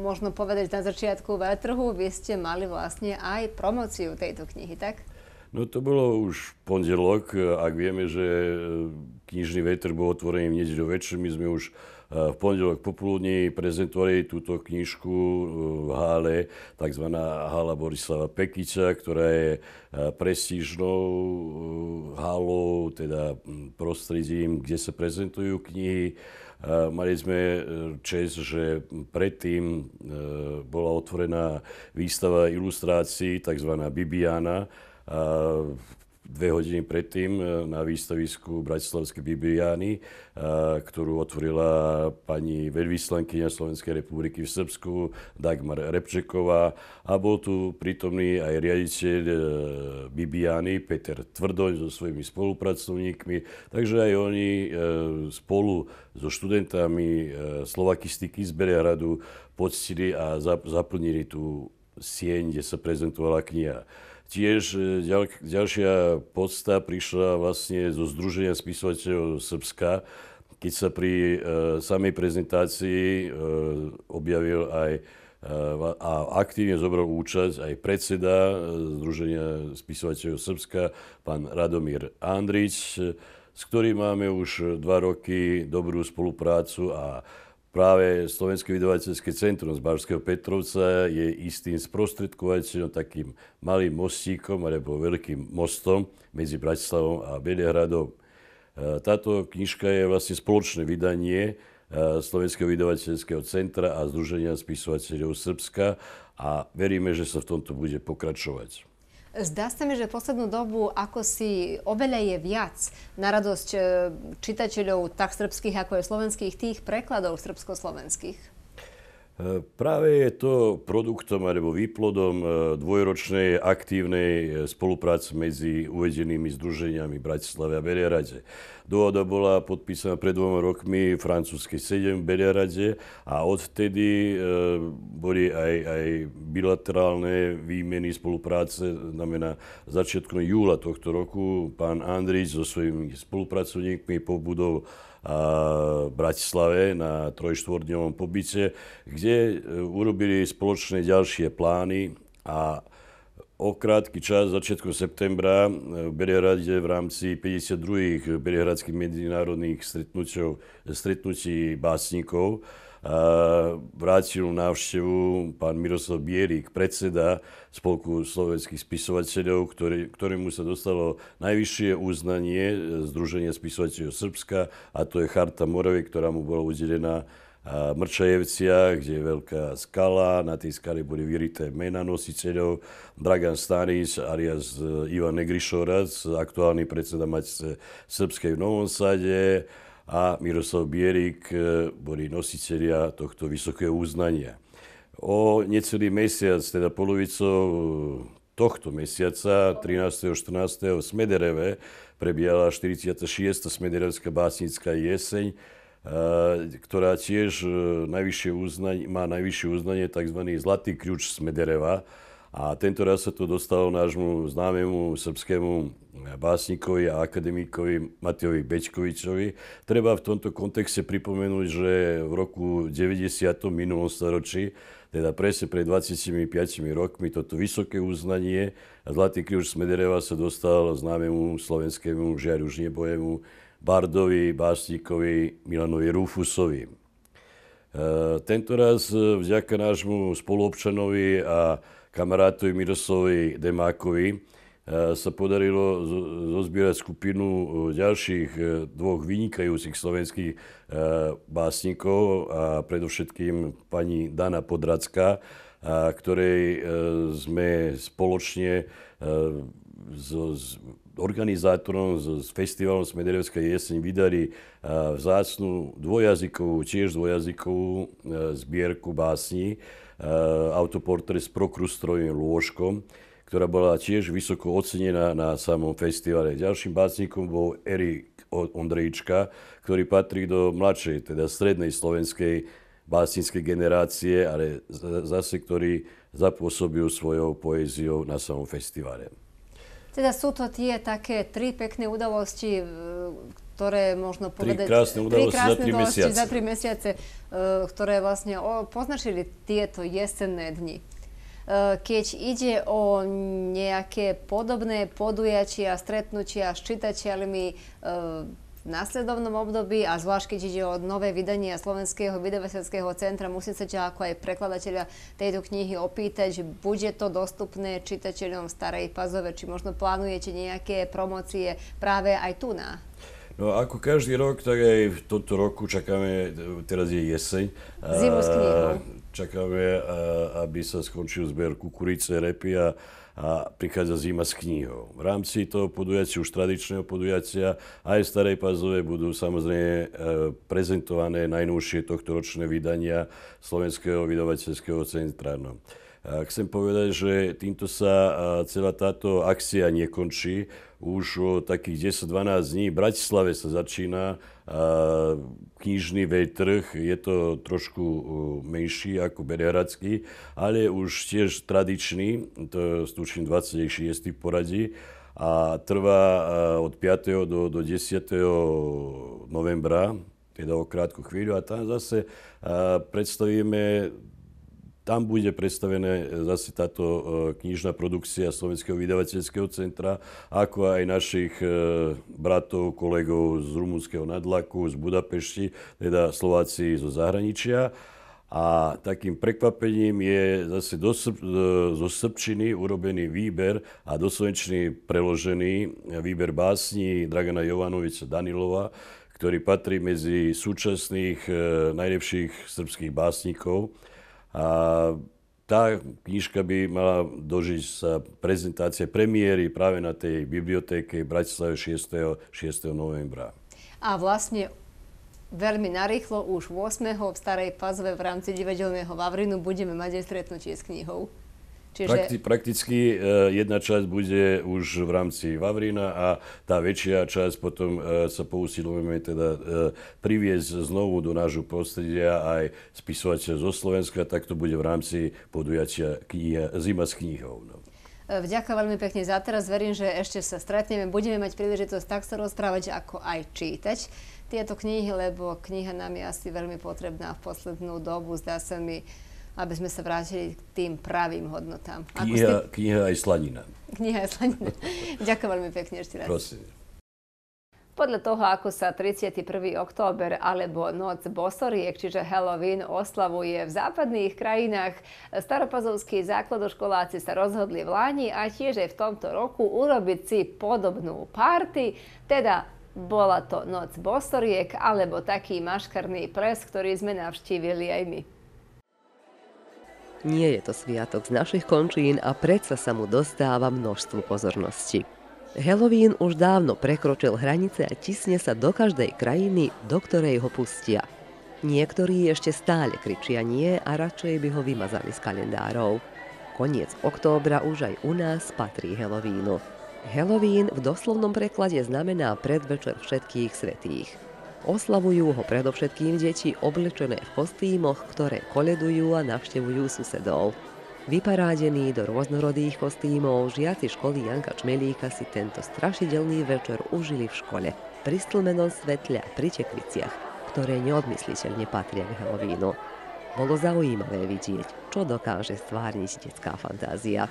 S1: možno povedať na začiatku veľtrhu, vy ste mali vlastne aj promociu tejto knihy, tak?
S8: No to bolo už pondelok, ak vieme, že e, knižný vetr bol otvorený v nedeľu večer, my sme už E, v pondelok popoludní prezentovali túto knižku e, v hále, tzv. hala Borislava Pekica, ktorá je e, prestížnou halou, teda prostredím, kde sa prezentujú knihy. Mali sme čest, že predtým bola otvorená výstava ilustrácií, tzv. Bibiana, dve hodiny predtým eh, na výstavisku Bratislavskej Bibliány, eh, ktorú otvorila pani veľvyslankyňa Slovenskej republiky v Srbsku Dagmar Repčeková a bol tu prítomný aj riaditeľ eh, Bibliány Peter Tvrdoň so svojimi spolupracovníkmi, takže aj oni spolu so študentami slovakistiky z Belehradu poctili a zaplnili tú sieň, kde sa prezentovala kniha. Tiež e, ďal, ďalšia podsta prišla vlastne zo Združenia spisovateľov Srbska, keď sa pri e, samej prezentácii e, objavil aj e, a aktívne zobral účasť aj predseda e, Združenia spisovateľov Srbska, pán Radomír Andrič, e, s ktorým máme už dva roky dobrú spoluprácu a Práve Slovenské vydavateľské centrum z Bárskeho Petrovca je istým sprostredkovateľom, takým malým mostíkom alebo veľkým mostom medzi Bratislavom a Bedehradom. E, táto knižka je vlastne spoločné vydanie e, Slovenského vydavateľského centra a Združenia spisovateľov Srbska a veríme, že sa v tomto bude pokračovať.
S1: Zdá sa mi, že poslednú dobu ako si oveľa je viac na radosť e, čitateľov tak srbských ako aj slovenských tých prekladov srbsko-slovenských. E,
S8: práve je to produktom alebo výplodom e, dvojročnej aktívnej spolupráce medzi uvedenými združeniami Bratislavy a Belehrade. Dohoda bola podpísaná pred dvoma rokmi francúzskej 7 v Beliarade a odtedy e, eh, boli aj, aj bilaterálne výmeny spolupráce, znamená začiatkom júla tohto roku pán Andrič so svojimi spolupracovníkmi pobudol eh, v Bratislave na trojštvordňovom pobyte, kde eh, urobili spoločné ďalšie plány a o krátky čas, začiatku septembra, e, v Berehrade v rámci 52. Berehradských medzinárodných stretnutí básnikov vrátil návštevu pán Miroslav Bierik, predseda Spolku slovenských spisovateľov, ktorý, ktorému sa dostalo najvyššie uznanie e, Združenia spisovateľov Srbska a to je Charta Moravy, ktorá mu bola udelená Mrčajevcia, kde je veľká skala, na tej skale boli vyrité mena nositeľov. Dragan Stanis alias e, Ivan Negrišorac, aktuálny predseda Matice Srbskej v Novom Sade a Miroslav Bierik e, boli nositeľia tohto vysokého uznania. O necelý mesiac, teda polovicou e, tohto mesiaca, 13. a 14. v Smedereve, prebiehla 46. Smederevská básnická jeseň, Eh, ktorá tiež eh, najvyššie uznanie, má najvyššie uznanie tzv. Zlatý kľúč z Medereva. A tento raz sa to dostalo nášmu známemu srbskému eh, básnikovi a akademikovi Matejovi Bečkovičovi. Treba v tomto kontexte pripomenúť, že v roku 90. minulom storočí, teda presne pred 25 rokmi, toto vysoké uznanie Zlatý z Smedereva sa dostal známemu slovenskému žiaru Žnebojemu Bardovi, Básnikovi, Milanovi Rufusovi. E, Tento raz e, vďaka nášmu spoluobčanovi a kamarátovi Mirosovi Demákovi e, sa podarilo zozbierať skupinu ďalších dvoch vynikajúcich slovenských básnikov a predovšetkým pani Dana a ktorej sme spoločne z organizátorom z, z festivalom Smederevskej jeseň vydarí eh, vzácnu dvojazykovú, tiež dvojazykovú eh, zbierku básni eh, autoportrét s prokrustrovým lôžkom, ktorá bola tiež vysoko ocenená na samom festivale. Ďalším básnikom bol Erik Ondrejčka, ktorý patrí do mladšej, teda strednej slovenskej básnickej generácie, ale zase ktorý zapôsobil svojou poéziou na samom festivale.
S1: Teda sú to tie také tri pekné udalosti, e, ktoré možno povedať... Tri krásne udalosti tri krásne za tri udalosti mesiace. Za tri mesiace, e, ktoré vlastne poznačili tieto jesenné dni. E, keď ide o nejaké podobné podujatia, stretnutia s čitateľmi, následovnom období a zvlášť keď ide o nové vydanie Slovenského vydavateľského centra, musím sa ťa ako aj prekladateľa tejto knihy opýtať, že bude to dostupné čitateľom Starej Pazove, či možno plánujete nejaké promocie práve aj tu na?
S8: No ako každý rok, tak aj v tomto roku čakáme, teraz je jeseň. Zimu Čakáme, aby sa skončil zber kukurice, repy a a prichádza zima s knihou. V rámci toho podujacia, už tradičného podujatia, aj v Starej Pazove budú samozrejme e, prezentované najnovšie tohto ročné vydania Slovenského vydavateľského centra. No. Chcem povedať, že týmto sa e, celá táto akcia nekončí. Už o takých 10-12 dní v Bratislave sa začína Eh, knižný trh je to trošku eh, menší ako Berehradský, ale už tiež tradičný, to je tuším 26. v poradí a trvá eh, od 5. do, do 10. novembra, teda o krátku chvíľu a tam zase predstavíme tam bude predstavené e, zase táto e, knižná produkcia Slovenského vydavateľského centra, ako aj našich e, bratov, kolegov z rumunského nadlaku, z Budapešti, teda Slováci zo zahraničia. A takým prekvapením je zase do, zo Srbčiny urobený výber a do Slovenčiny preložený výber básní Dragana Jovanovica Danilova, ktorý patrí medzi súčasných najlepších srbských básnikov. A tá knižka by mala dožiť sa prezentácie premiéry práve na tej bibliotéke Bratislave 6. 6. novembra.
S1: A vlastne veľmi narýchlo už 8. v Starej Pazve v rámci divadelného Vavrinu budeme mať aj stretnutie s knihou.
S8: Čiže... Prakti- prakticky eh, jedna časť bude už v rámci Vavrina a tá väčšia časť potom eh, sa pousilujeme teda eh, priviesť znovu do nášho prostredia aj spisovateľ zo Slovenska, tak to bude v rámci podujatia kniha, Zima s knihou. No.
S1: Vďaka veľmi pekne za teraz. Verím, že ešte sa stretneme. Budeme mať príležitosť tak sa rozprávať, ako aj čítať tieto knihy, lebo kniha nám je asi veľmi potrebná v poslednú dobu. Zdá sa mi, aby sme sa vrátili k tým pravým hodnotám. Kniha,
S8: ste... kniha aj slanina.
S1: Kniha aj slanina. Ďakujem veľmi pekne ešte raz. Prosím. Podľa toho, ako sa 31. október alebo Noc bosoriek, čiže Halloween, oslavuje v západných krajinách, staropazovskí základoškoláci sa rozhodli v Lani a tiež aj v tomto roku urobiť si podobnú party, teda bola to Noc bosoriek alebo taký maškarný pres, ktorý sme navštívili aj my.
S2: Nie je to sviatok z našich končín a predsa sa mu dostáva množstvu pozornosti. Halloween už dávno prekročil hranice a tisne sa do každej krajiny, do ktorej ho pustia. Niektorí ešte stále kričia nie a radšej by ho vymazali z kalendárov. Koniec októbra už aj u nás patrí Halloweenu. Halloween v doslovnom preklade znamená predvečer všetkých svetých. Oslavujú ho predovšetkým deti oblečené v kostýmoch, ktoré koledujú a navštevujú susedov. Vyparádení do rôznorodých kostýmov, žiaci školy Janka Čmelíka si tento strašidelný večer užili v škole, pri stlmenom svetle a pri tekviciach, ktoré neodmysliteľne patria k Halloweenu. Bolo zaujímavé vidieť, čo dokáže stvárniť detská fantázia.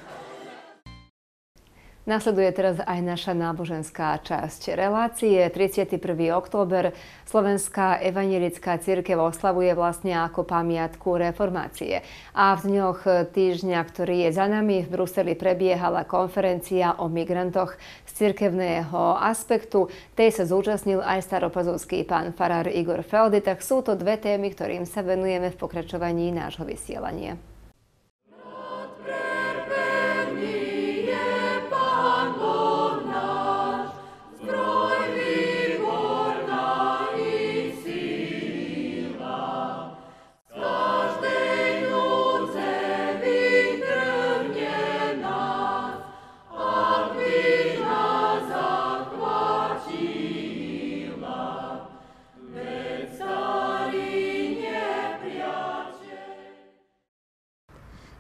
S1: Nasleduje teraz aj naša náboženská časť relácie. 31. október Slovenská evanielická církev oslavuje vlastne ako pamiatku reformácie. A v dňoch týždňa, ktorý je za nami, v Bruseli prebiehala konferencia o migrantoch z cirkevného aspektu. Tej sa zúčastnil aj staropazovský pán farár Igor Feldy, tak sú to dve témy, ktorým sa venujeme v pokračovaní nášho vysielania.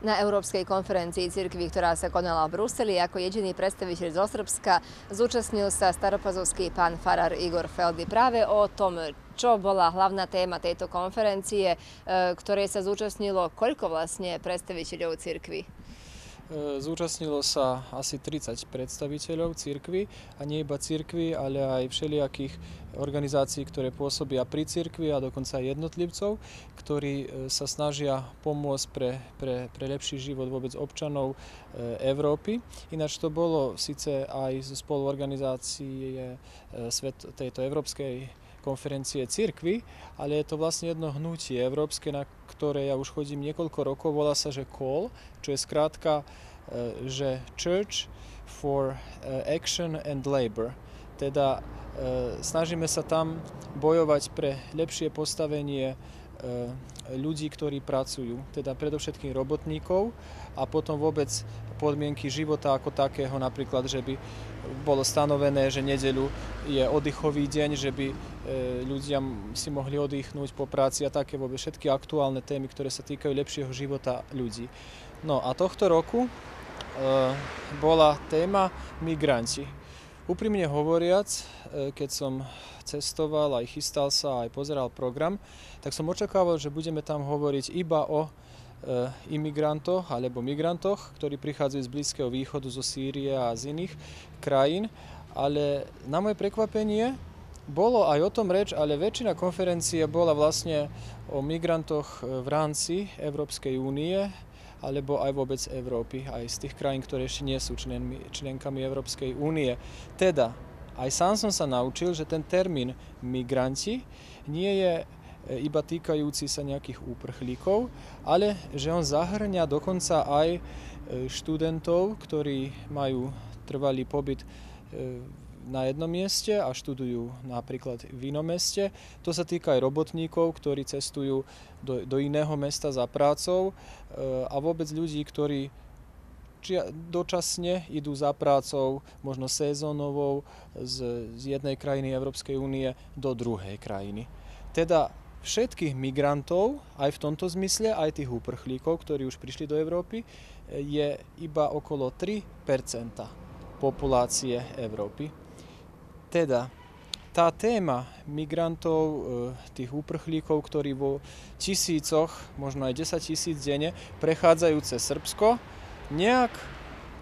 S1: Na Európskej konferencii cirkvy, ktorá sa konala v Bruseli, ako jediný predstaviteľ zo Srbska zúčastnil sa staropazovský pán Farar Igor Feldy práve o tom, čo bola hlavná téma tejto konferencie, e, ktorej sa zúčastnilo koľko vlastne predstaviteľov cirkvy. E,
S9: zúčastnilo sa asi 30 predstaviteľov církvy a nie iba církvy, ale aj všelijakých organizácií, ktoré pôsobia pri cirkvi a dokonca aj jednotlivcov, ktorí e, sa snažia pomôcť pre, pre, pre lepší život vôbec občanov e, Európy. Ináč to bolo síce aj zo spoluorganizácie e, svet, tejto Európskej konferencie cirkvy, ale je to vlastne jedno hnutie európske, na ktoré ja už chodím niekoľko rokov. Volá sa, že CALL, čo je skrátka, že Church for Action and Labor teda e, snažíme sa tam bojovať pre lepšie postavenie e, ľudí, ktorí pracujú, teda predovšetkým robotníkov a potom vôbec podmienky života ako takého, napríklad, že by bolo stanovené, že nedeľu je oddychový deň, že by e, ľudia si mohli oddychnúť po práci a také vôbec všetky aktuálne témy, ktoré sa týkajú lepšieho života ľudí. No a tohto roku e, bola téma migranti Úprimne hovoriac, e, keď som cestoval, aj chystal sa, aj pozeral program, tak som očakával, že budeme tam hovoriť iba o e, imigrantoch alebo migrantoch, ktorí prichádzajú z Blízkeho východu, zo Sýrie a z iných krajín. Ale na moje prekvapenie bolo aj o tom reč, ale väčšina konferencie bola vlastne o migrantoch v rámci Európskej únie, alebo aj vôbec Európy, aj z tých krajín, ktoré ešte nie sú členmi, členkami Európskej únie. Teda, aj sám som sa naučil, že ten termín migranti nie je e, iba týkajúci sa nejakých úprchlíkov, ale že on zahrňa dokonca aj e, študentov, ktorí majú trvalý pobyt e, na jednom mieste a študujú napríklad v inom meste. To sa týka aj robotníkov, ktorí cestujú do, do iného mesta za prácou e, a vôbec ľudí, ktorí čia, dočasne idú za prácou, možno sezónovou, z, z jednej krajiny Európskej únie do druhej krajiny. Teda všetkých migrantov, aj v tomto zmysle, aj tých uprchlíkov, ktorí už prišli do Európy, e, je iba okolo 3 populácie Európy. Teda tá téma migrantov, e, tých úprchlíkov, ktorí vo tisícoch, možno aj 10 tisíc denne prechádzajú cez Srbsko, nejak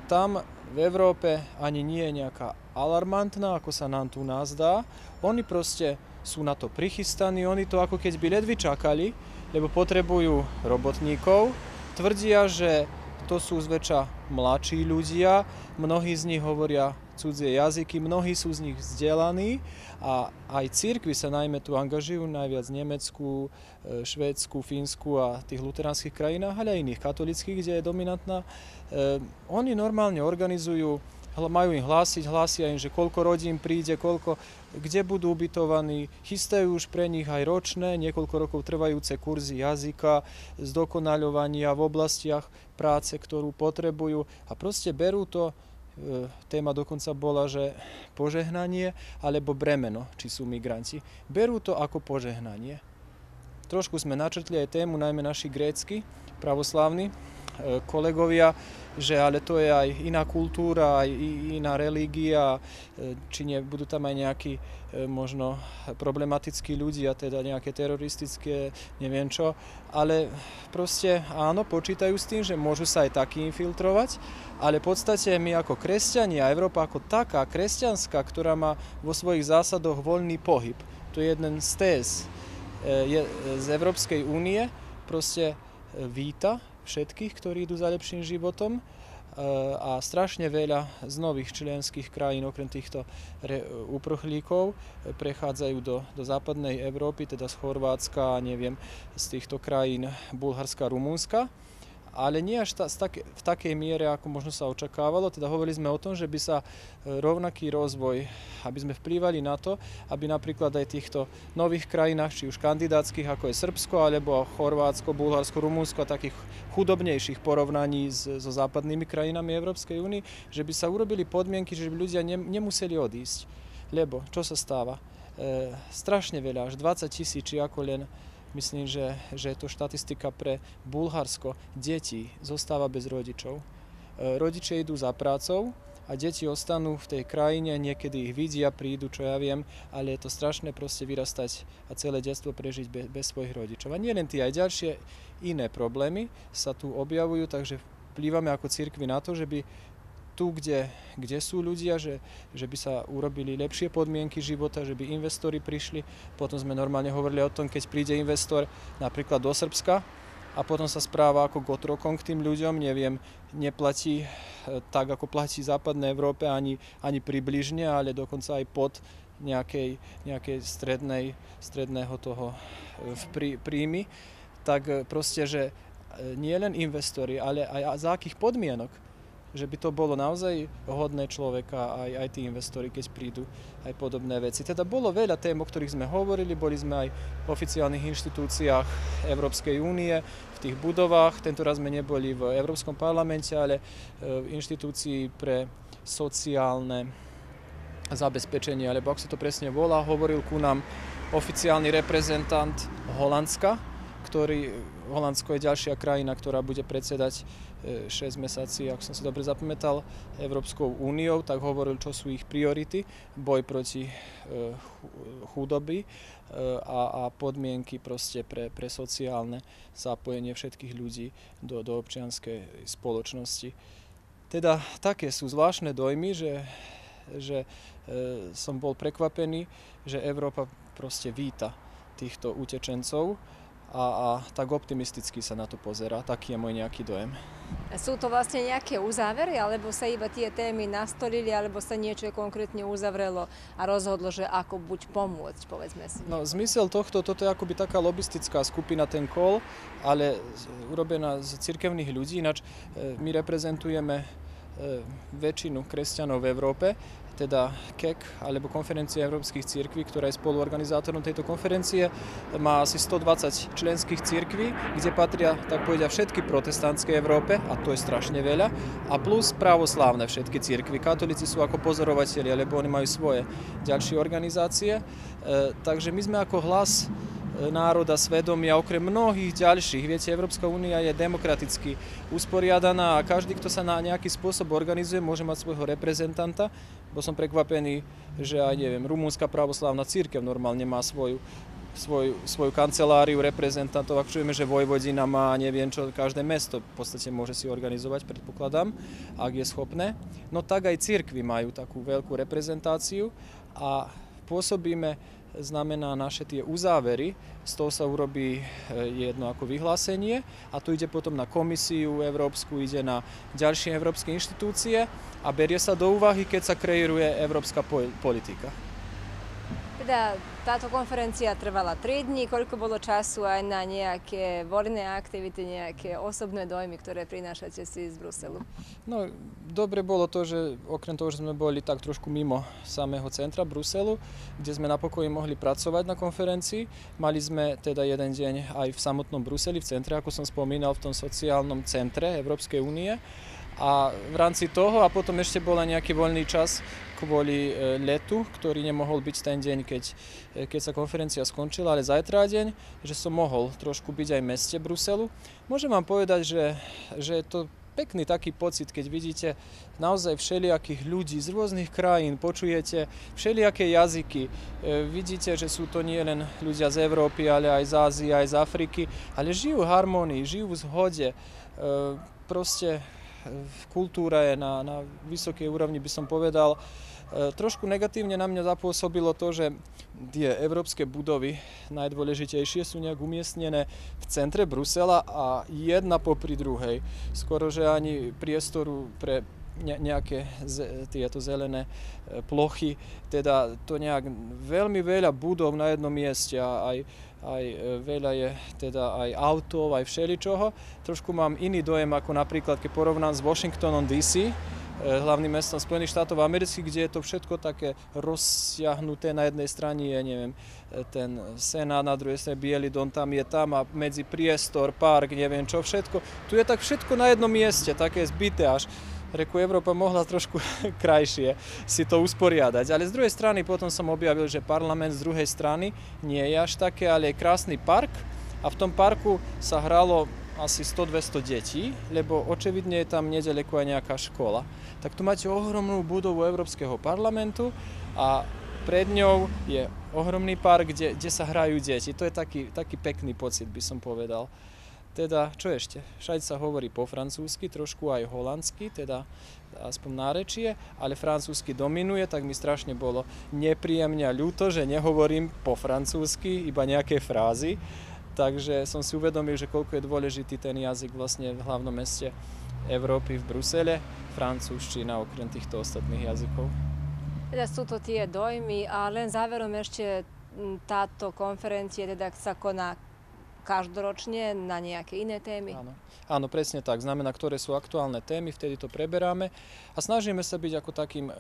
S9: tam v Európe ani nie je nejaká alarmantná, ako sa nám tu nazdá. Oni proste sú na to prichystaní, oni to ako keď by ledvi čakali, lebo potrebujú robotníkov. Tvrdia, že to sú zväčša mladší ľudia, mnohí z nich hovoria cudzie jazyky, mnohí sú z nich vzdelaní a aj církvy sa najmä tu angažujú, najviac v Nemecku, e, Švédsku, Fínsku a tých luteránskych krajinách, ale aj iných katolických, kde je dominantná. E, oni normálne organizujú majú im hlásiť, hlásia im, že koľko rodín príde, koľko, kde budú ubytovaní. Chystajú už pre nich aj ročné, niekoľko rokov trvajúce kurzy jazyka, zdokonaľovania v oblastiach práce, ktorú potrebujú a proste berú to Eh, téma dokonca bola, že požehnanie alebo bremeno, či sú migranti. Berú to ako požehnanie. Trošku sme načrtli aj tému, najmä naši grécky, pravoslávni, E, kolegovia, že ale to je aj iná kultúra, aj iná religia. E, či nie, budú tam aj nejakí e, možno problematickí ľudia, teda nejaké teroristické, neviem čo, ale proste áno, počítajú s tým, že môžu sa aj takí infiltrovať, ale v podstate my ako kresťania, Európa ako taká, kresťanská, ktorá má vo svojich zásadoch voľný pohyb, to je jeden z téz je, z Európskej únie, proste víta všetkých, ktorí idú za lepším životom e, a strašne veľa z nových členských krajín, okrem týchto uprchlíkov, prechádzajú do, do západnej Európy, teda z Chorvátska, neviem, z týchto krajín Bulharska, Rumúnska ale nie až ta, tak, v takej miere, ako možno sa očakávalo. Teda hovorili sme o tom, že by sa e, rovnaký rozvoj, aby sme vplývali na to, aby napríklad aj týchto nových krajinách, či už kandidátskych, ako je Srbsko, alebo Chorvátsko, Bulharsko, Rumúnsko, takých chudobnejších porovnaní s, so západnými krajinami Európskej únie, že by sa urobili podmienky, že by ľudia ne, nemuseli odísť. Lebo čo sa stáva? E, strašne veľa, až 20 tisíc, či ako len myslím, že, že je to štatistika pre Bulharsko. Deti zostáva bez rodičov. E, rodičia idú za prácou a deti ostanú v tej krajine, niekedy ich vidia, prídu, čo ja viem, ale je to strašné proste vyrastať a celé detstvo prežiť bez, bez svojich rodičov. A nie len tie, aj ďalšie iné problémy sa tu objavujú, takže vplývame ako církvi na to, že by tu, kde, kde sú ľudia, že, že by sa urobili lepšie podmienky života, že by investori prišli. Potom sme normálne hovorili o tom, keď príde investor napríklad do Srbska a potom sa správa ako gotrokom k tým ľuďom, neviem, neplatí eh, tak, ako platí v západnej Európe ani, ani približne, ale dokonca aj pod nejakej, nejakej strednej, stredného toho eh, prí, príjmy, tak eh, proste, že nie len investori, ale aj za akých podmienok že by to bolo naozaj hodné človeka aj, aj tí investori, keď prídu aj podobné veci. Teda bolo veľa tém, o ktorých sme hovorili, boli sme aj v oficiálnych inštitúciách Európskej únie, v tých budovách, tento raz sme neboli v Európskom parlamente, ale e, v inštitúcii pre sociálne zabezpečenie, alebo ak sa to presne volá, hovoril ku nám oficiálny reprezentant Holandska, ktorý, Holandsko je ďalšia krajina, ktorá bude predsedať 6 e, mesiaci, ak som si dobre zapamätal, Európskou úniou, tak hovoril, čo sú ich priority, boj proti e, chudoby e, a, a podmienky proste pre, pre sociálne zapojenie všetkých ľudí do, do občianskej spoločnosti. Teda také sú zvláštne dojmy, že, že som bol prekvapený, že Európa proste víta týchto utečencov a, a tak optimisticky sa na to pozera. Taký je môj nejaký dojem.
S1: Sú to vlastne nejaké uzávery, alebo sa iba tie témy nastolili, alebo sa niečo konkrétne uzavrelo a rozhodlo, že ako buď pomôcť, povedzme si.
S9: No, zmysel tohto, toto je akoby taká lobistická skupina, ten kol, ale urobená z cirkevných ľudí, ináč e, my reprezentujeme e, väčšinu kresťanov v Európe teda KEK alebo Konferencia európskych církví, ktorá je spoluorganizátorom tejto konferencie, má asi 120 členských církví, kde patria, tak povedia, všetky protestantské Európe, a to je strašne veľa, a plus pravoslávne všetky církvy. Katolíci sú ako pozorovateľi, lebo oni majú svoje ďalšie organizácie. E, takže my sme ako hlas národa svedomia, okrem mnohých ďalších. Viete, Európska únia je demokraticky usporiadaná a každý, kto sa na nejaký spôsob organizuje, môže mať svojho reprezentanta. Bol som prekvapený, že aj neviem, rumúnska pravoslávna církev normálne má svoju svoju kanceláriu reprezentantov, ak čujeme, že Vojvodina má neviem čo, každé mesto v podstate môže si organizovať, predpokladám, ak je schopné. No tak aj církvy majú takú veľkú reprezentáciu a pôsobíme znamená naše tie uzávery, z toho sa urobí e, jedno ako vyhlásenie a tu ide potom na komisiu európsku, ide na ďalšie európske inštitúcie a berie sa do úvahy, keď sa kreiruje európska politika.
S1: Teda táto konferencia trvala 3 dní, koľko bolo času aj na nejaké voľné aktivity, nejaké osobné dojmy, ktoré prinášate si z Bruselu?
S9: No, dobre bolo to, že okrem toho, že sme boli tak trošku mimo samého centra Bruselu, kde sme napokon mohli pracovať na konferencii, mali sme teda jeden deň aj v samotnom Bruseli, v centre, ako som spomínal, v tom sociálnom centre Európskej únie. A v rámci toho a potom ešte bola nejaký voľný čas kvôli e, letu, ktorý nemohol byť ten deň, keď, e, keď sa konferencia skončila, ale zajtra deň, že som mohol trošku byť aj v meste Bruselu. Môžem vám povedať, že, že je to pekný taký pocit, keď vidíte naozaj všelijakých ľudí z rôznych krajín, počujete všelijaké jazyky. E, vidíte, že sú to nie len ľudia z Európy, ale aj z Ázie, aj z Afriky, ale žijú v harmonii, žijú v zhode. Proste kultúra je na, na vysokej úrovni, by som povedal. E, trošku negatívne na mňa zapôsobilo to, že tie európske budovy najdôležitejšie sú nejak umiestnené v centre Brusela a jedna popri druhej. Skoro, že ani priestoru pre nejaké tieto zelené e, plochy, teda to nejak veľmi veľa budov na jednom mieste a aj, aj e, veľa je teda aj autov, aj všeličoho. Trošku mám iný dojem ako napríklad, keď porovnám s Washingtonom DC, E, hlavným mestom Spojených štátov amerických, kde je to všetko také rozsiahnuté. Na jednej strane je, neviem, e, ten Senát, na druhej strane Bielý don, tam je tam a medzi priestor, park, neviem čo všetko. Tu je tak všetko na jednom mieste, také zbyté až. Reku, Európa mohla trošku krajšie si to usporiadať. Ale z druhej strany potom som objavil, že parlament z druhej strany nie je až také, ale je krásny park a v tom parku sa hralo asi 100-200 detí, lebo očividne je tam nedaleko aj nejaká škola. Tak tu máte ohromnú budovu Európskeho parlamentu a pred ňou je ohromný park, kde, kde sa hrajú deti. To je taký, taký pekný pocit, by som povedal. Teda, čo ešte? Všade sa hovorí po francúzsky, trošku aj holandsky, teda aspoň nárečie, ale francúzsky dominuje, tak mi strašne bolo nepríjemne a ľúto, že nehovorím po francúzsky, iba nejaké frázy. Takže som si uvedomil, že koľko je dôležitý ten jazyk vlastne v hlavnom meste Európy v Brusele, francúzština okrem týchto ostatných jazykov.
S1: Teda sú to tie dojmy a len záverom ešte táto konferencia, teda sa koná každoročne na nejaké iné témy. Áno.
S9: Áno, presne tak. Znamená, ktoré sú aktuálne témy, vtedy to preberáme a snažíme sa byť ako takým e,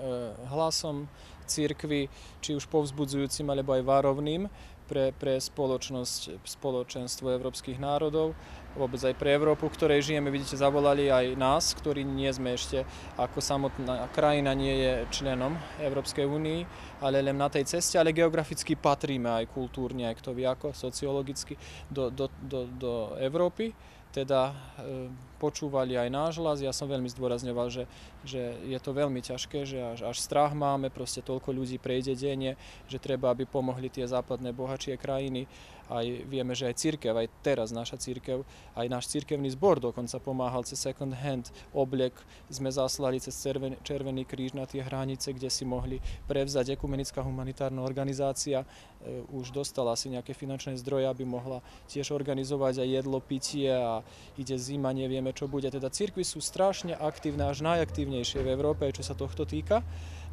S9: hlasom církvy, či už povzbudzujúcim alebo aj varovným, pre, pre spoločnosť, spoločenstvo európskych národov, vôbec aj pre Európu, v ktorej žijeme. Vidíte, zavolali aj nás, ktorí nie sme ešte, ako samotná krajina nie je členom Európskej únii, ale len na tej ceste, ale geograficky patríme aj kultúrne, aj kto vie ako, sociologicky do, do, do, do Európy. Teda e, počúvali aj náš hlas. Ja som veľmi zdôrazňoval, že, že je to veľmi ťažké, že až, až strach máme, proste toľko ľudí prejde denne, že treba, aby pomohli tie západné bohatšie krajiny. Aj vieme, že aj církev, aj teraz naša církev, aj náš církevný zbor dokonca pomáhal cez second hand. Oblek sme zaslali cez Červený, červený kríž na tie hranice, kde si mohli prevzať ekumenická humanitárna organizácia. E, už dostala si nejaké finančné zdroje, aby mohla tiež organizovať aj jedlo, pitie a ide zima, nevieme, uvidíme, čo bude. Teda církvy sú strašne aktívne, až najaktívnejšie v Európe, čo sa tohto týka.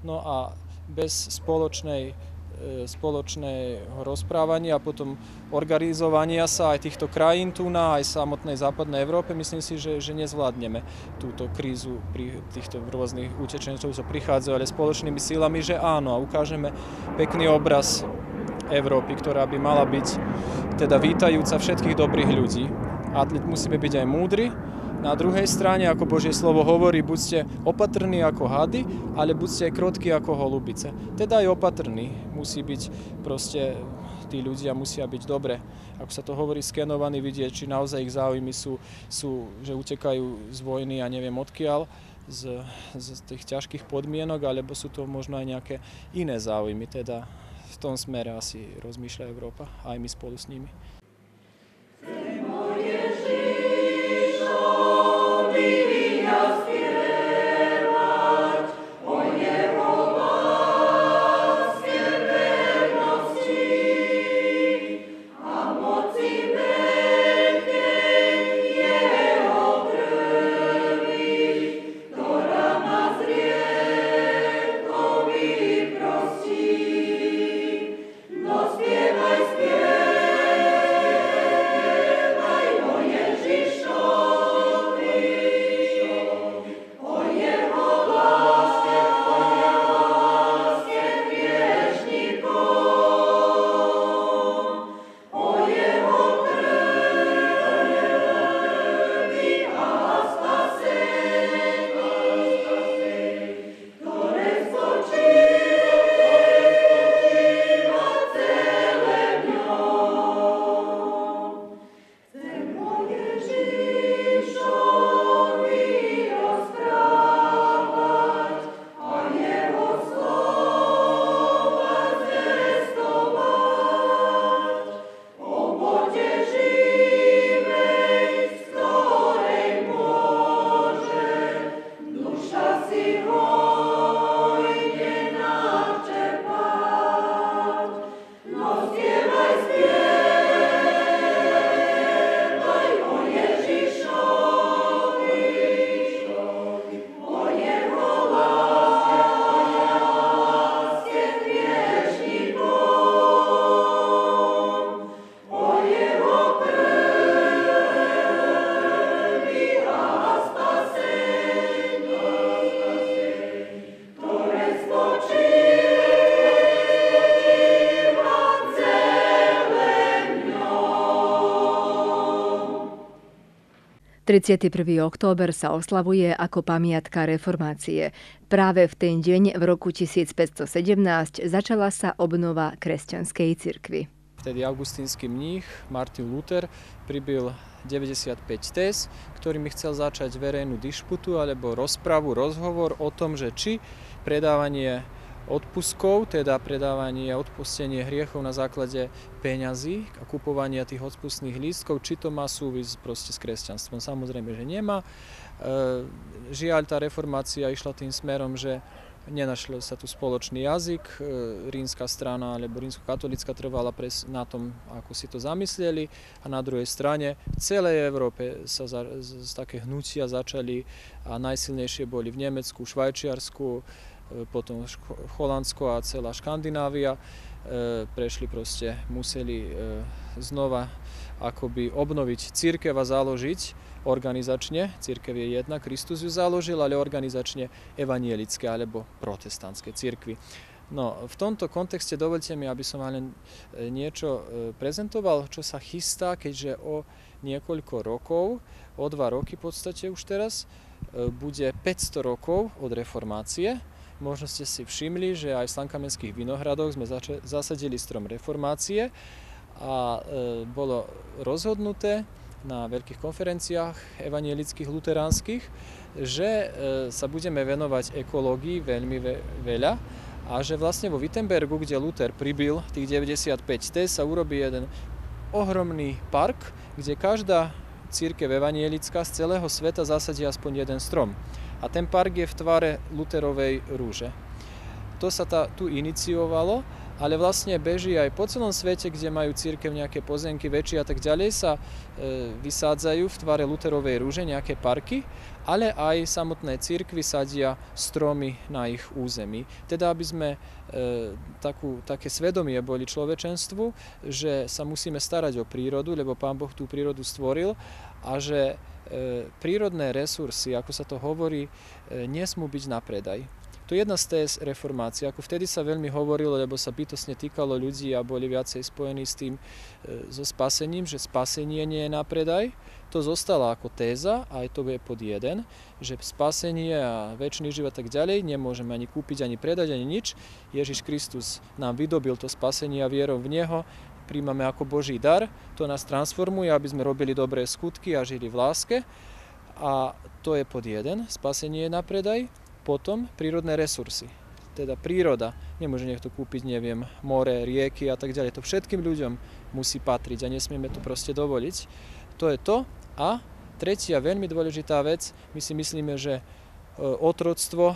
S9: No a bez spoločnej e, spoločného rozprávania a potom organizovania sa aj týchto krajín tu na aj samotnej západnej Európe, myslím si, že, že nezvládneme túto krízu pri týchto rôznych utečencov, čo prichádzajú, ale spoločnými sílami, že áno a ukážeme pekný obraz Európy, ktorá by mala byť teda vítajúca všetkých dobrých ľudí. A musíme byť aj múdri, na druhej strane, ako Božie slovo hovorí, buďte opatrní ako hady, ale buďte krotky ako holubice. Teda aj opatrní musí byť proste tí ľudia musia byť dobre, ako sa to hovorí, skenovaní, vidieť, či naozaj ich záujmy sú, sú že utekajú z vojny a ja neviem odkiaľ, z, z tých ťažkých podmienok, alebo sú to možno aj nejaké iné záujmy. Teda v tom smere asi rozmýšľa Európa aj my spolu s nimi.
S1: 31. október sa oslavuje ako pamiatka reformácie. Práve v ten deň v roku 1517 začala sa obnova kresťanskej cirkvy.
S9: Vtedy augustínsky mních Martin Luther pribil 95 tez, ktorými chcel začať verejnú dišputu alebo rozpravu, rozhovor o tom, že či predávanie odpuskov, teda predávanie a odpustenie hriechov na základe peňazí a kupovania tých odpustných lístkov, či to má súvisť proste s kresťanstvom. Samozrejme, že nemá. E, žiaľ, tá reformácia išla tým smerom, že nenašiel sa tu spoločný jazyk, e, rímska strana alebo rímsko-katolická trvala pres na tom, ako si to zamysleli a na druhej strane v celej Európe sa za, z, z také hnutia začali a najsilnejšie boli v Nemecku, Švajčiarsku, E, potom Holandsko a celá Škandinávia e, prešli proste, museli e, znova akoby obnoviť církev a založiť organizačne, církev je jedna, Kristus ju založil, ale organizačne evanielické alebo protestantské církvy. No, v tomto kontexte dovolte mi, aby som vám len niečo prezentoval, čo sa chystá, keďže o niekoľko rokov, o dva roky v podstate už teraz, bude 500 rokov od reformácie, Možno ste si všimli, že aj v Slankamenských vinohradoch sme zasadili strom reformácie a e, bolo rozhodnuté na veľkých konferenciách evanielických, luteránskych, že e, sa budeme venovať ekológii veľmi veľa a že vlastne vo Wittenbergu, kde Luther pribil tých 95 T, sa urobí jeden ohromný park, kde každá církev evanielická z celého sveta zasadí aspoň jeden strom a ten park je v tvare Luterovej rúže. To sa tá, tu iniciovalo, ale vlastne beží aj po celom svete, kde majú církev nejaké pozemky väčšie a tak ďalej, sa e, vysádzajú v tvare Luterovej rúže nejaké parky, ale aj samotné církvy sadia stromy na ich území. Teda, aby sme e, takú, také svedomie boli človečenstvu, že sa musíme starať o prírodu, lebo Pán Boh tú prírodu stvoril a že E, prírodné resursy, ako sa to hovorí, e, nesmú byť na predaj. To je jedna z téz reformácie. Ako vtedy sa veľmi hovorilo, lebo sa bytosne týkalo ľudí a boli viacej spojení s tým, e, so spasením, že spasenie nie je na predaj. To zostala ako téza, aj to je pod jeden, že spasenie a väčší život tak ďalej nemôžeme ani kúpiť, ani predať, ani nič. Ježiš Kristus nám vydobil to spasenie a vierou v Neho príjmame ako Boží dar, to nás transformuje, aby sme robili dobré skutky a žili v láske. A to je pod jeden, spasenie je na predaj. Potom prírodné resursy, teda príroda. Nemôže niekto kúpiť, neviem, more, rieky a tak ďalej. To všetkým ľuďom musí patriť a nesmieme to proste dovoliť. To je to. A tretia veľmi dôležitá vec, my si myslíme, že e, otroctvo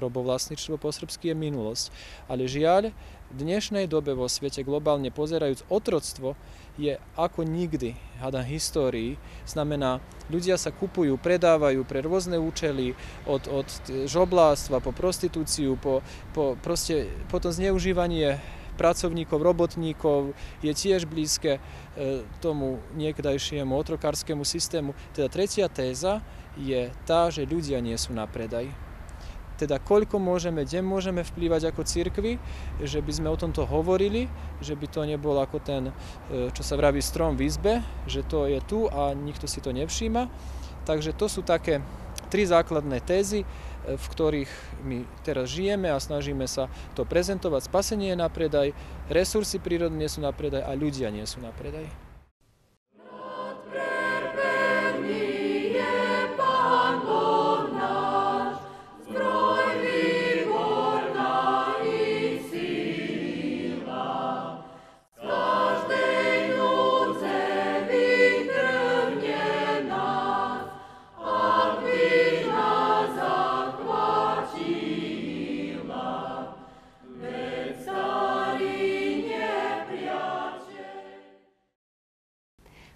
S9: robovlastničstvo po srbsky je minulosť. Ale žiaľ, v dnešnej dobe vo svete globálne pozerajúc otroctvo je ako nikdy, hada histórii, znamená, ľudia sa kupujú, predávajú pre rôzne účely, od, od žobláctva po prostitúciu, po, po proste, potom zneužívanie pracovníkov, robotníkov je tiež blízke e, tomu niekdajšiemu otrokárskému systému. Teda tretia téza je tá, že ľudia nie sú na predaj teda koľko môžeme, kde môžeme vplývať ako církvy, že by sme o tomto hovorili, že by to nebol ako ten, e, čo sa vraví, strom v izbe, že to je tu a nikto si to nevšíma. Takže to sú také tri základné tézy, e, v ktorých my teraz žijeme a snažíme sa to prezentovať. Spasenie je na predaj, resursy prírody nie sú na predaj a ľudia nie sú na predaj.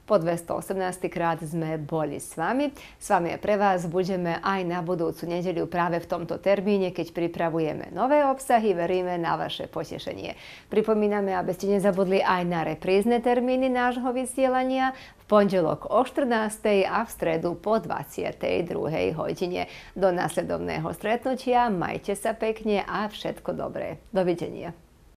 S1: Po 218. krát sme boli s vami. S vami je pre vás. Budeme aj na budúcu nedeliu práve v tomto termíne, keď pripravujeme nové obsahy. Veríme na vaše potešenie. Pripomíname, aby ste nezabudli aj na reprízne termíny nášho vysielania v pondelok o 14. a v stredu po 22. hodine. Do následovného stretnutia majte sa pekne a všetko dobré. Dovidenia.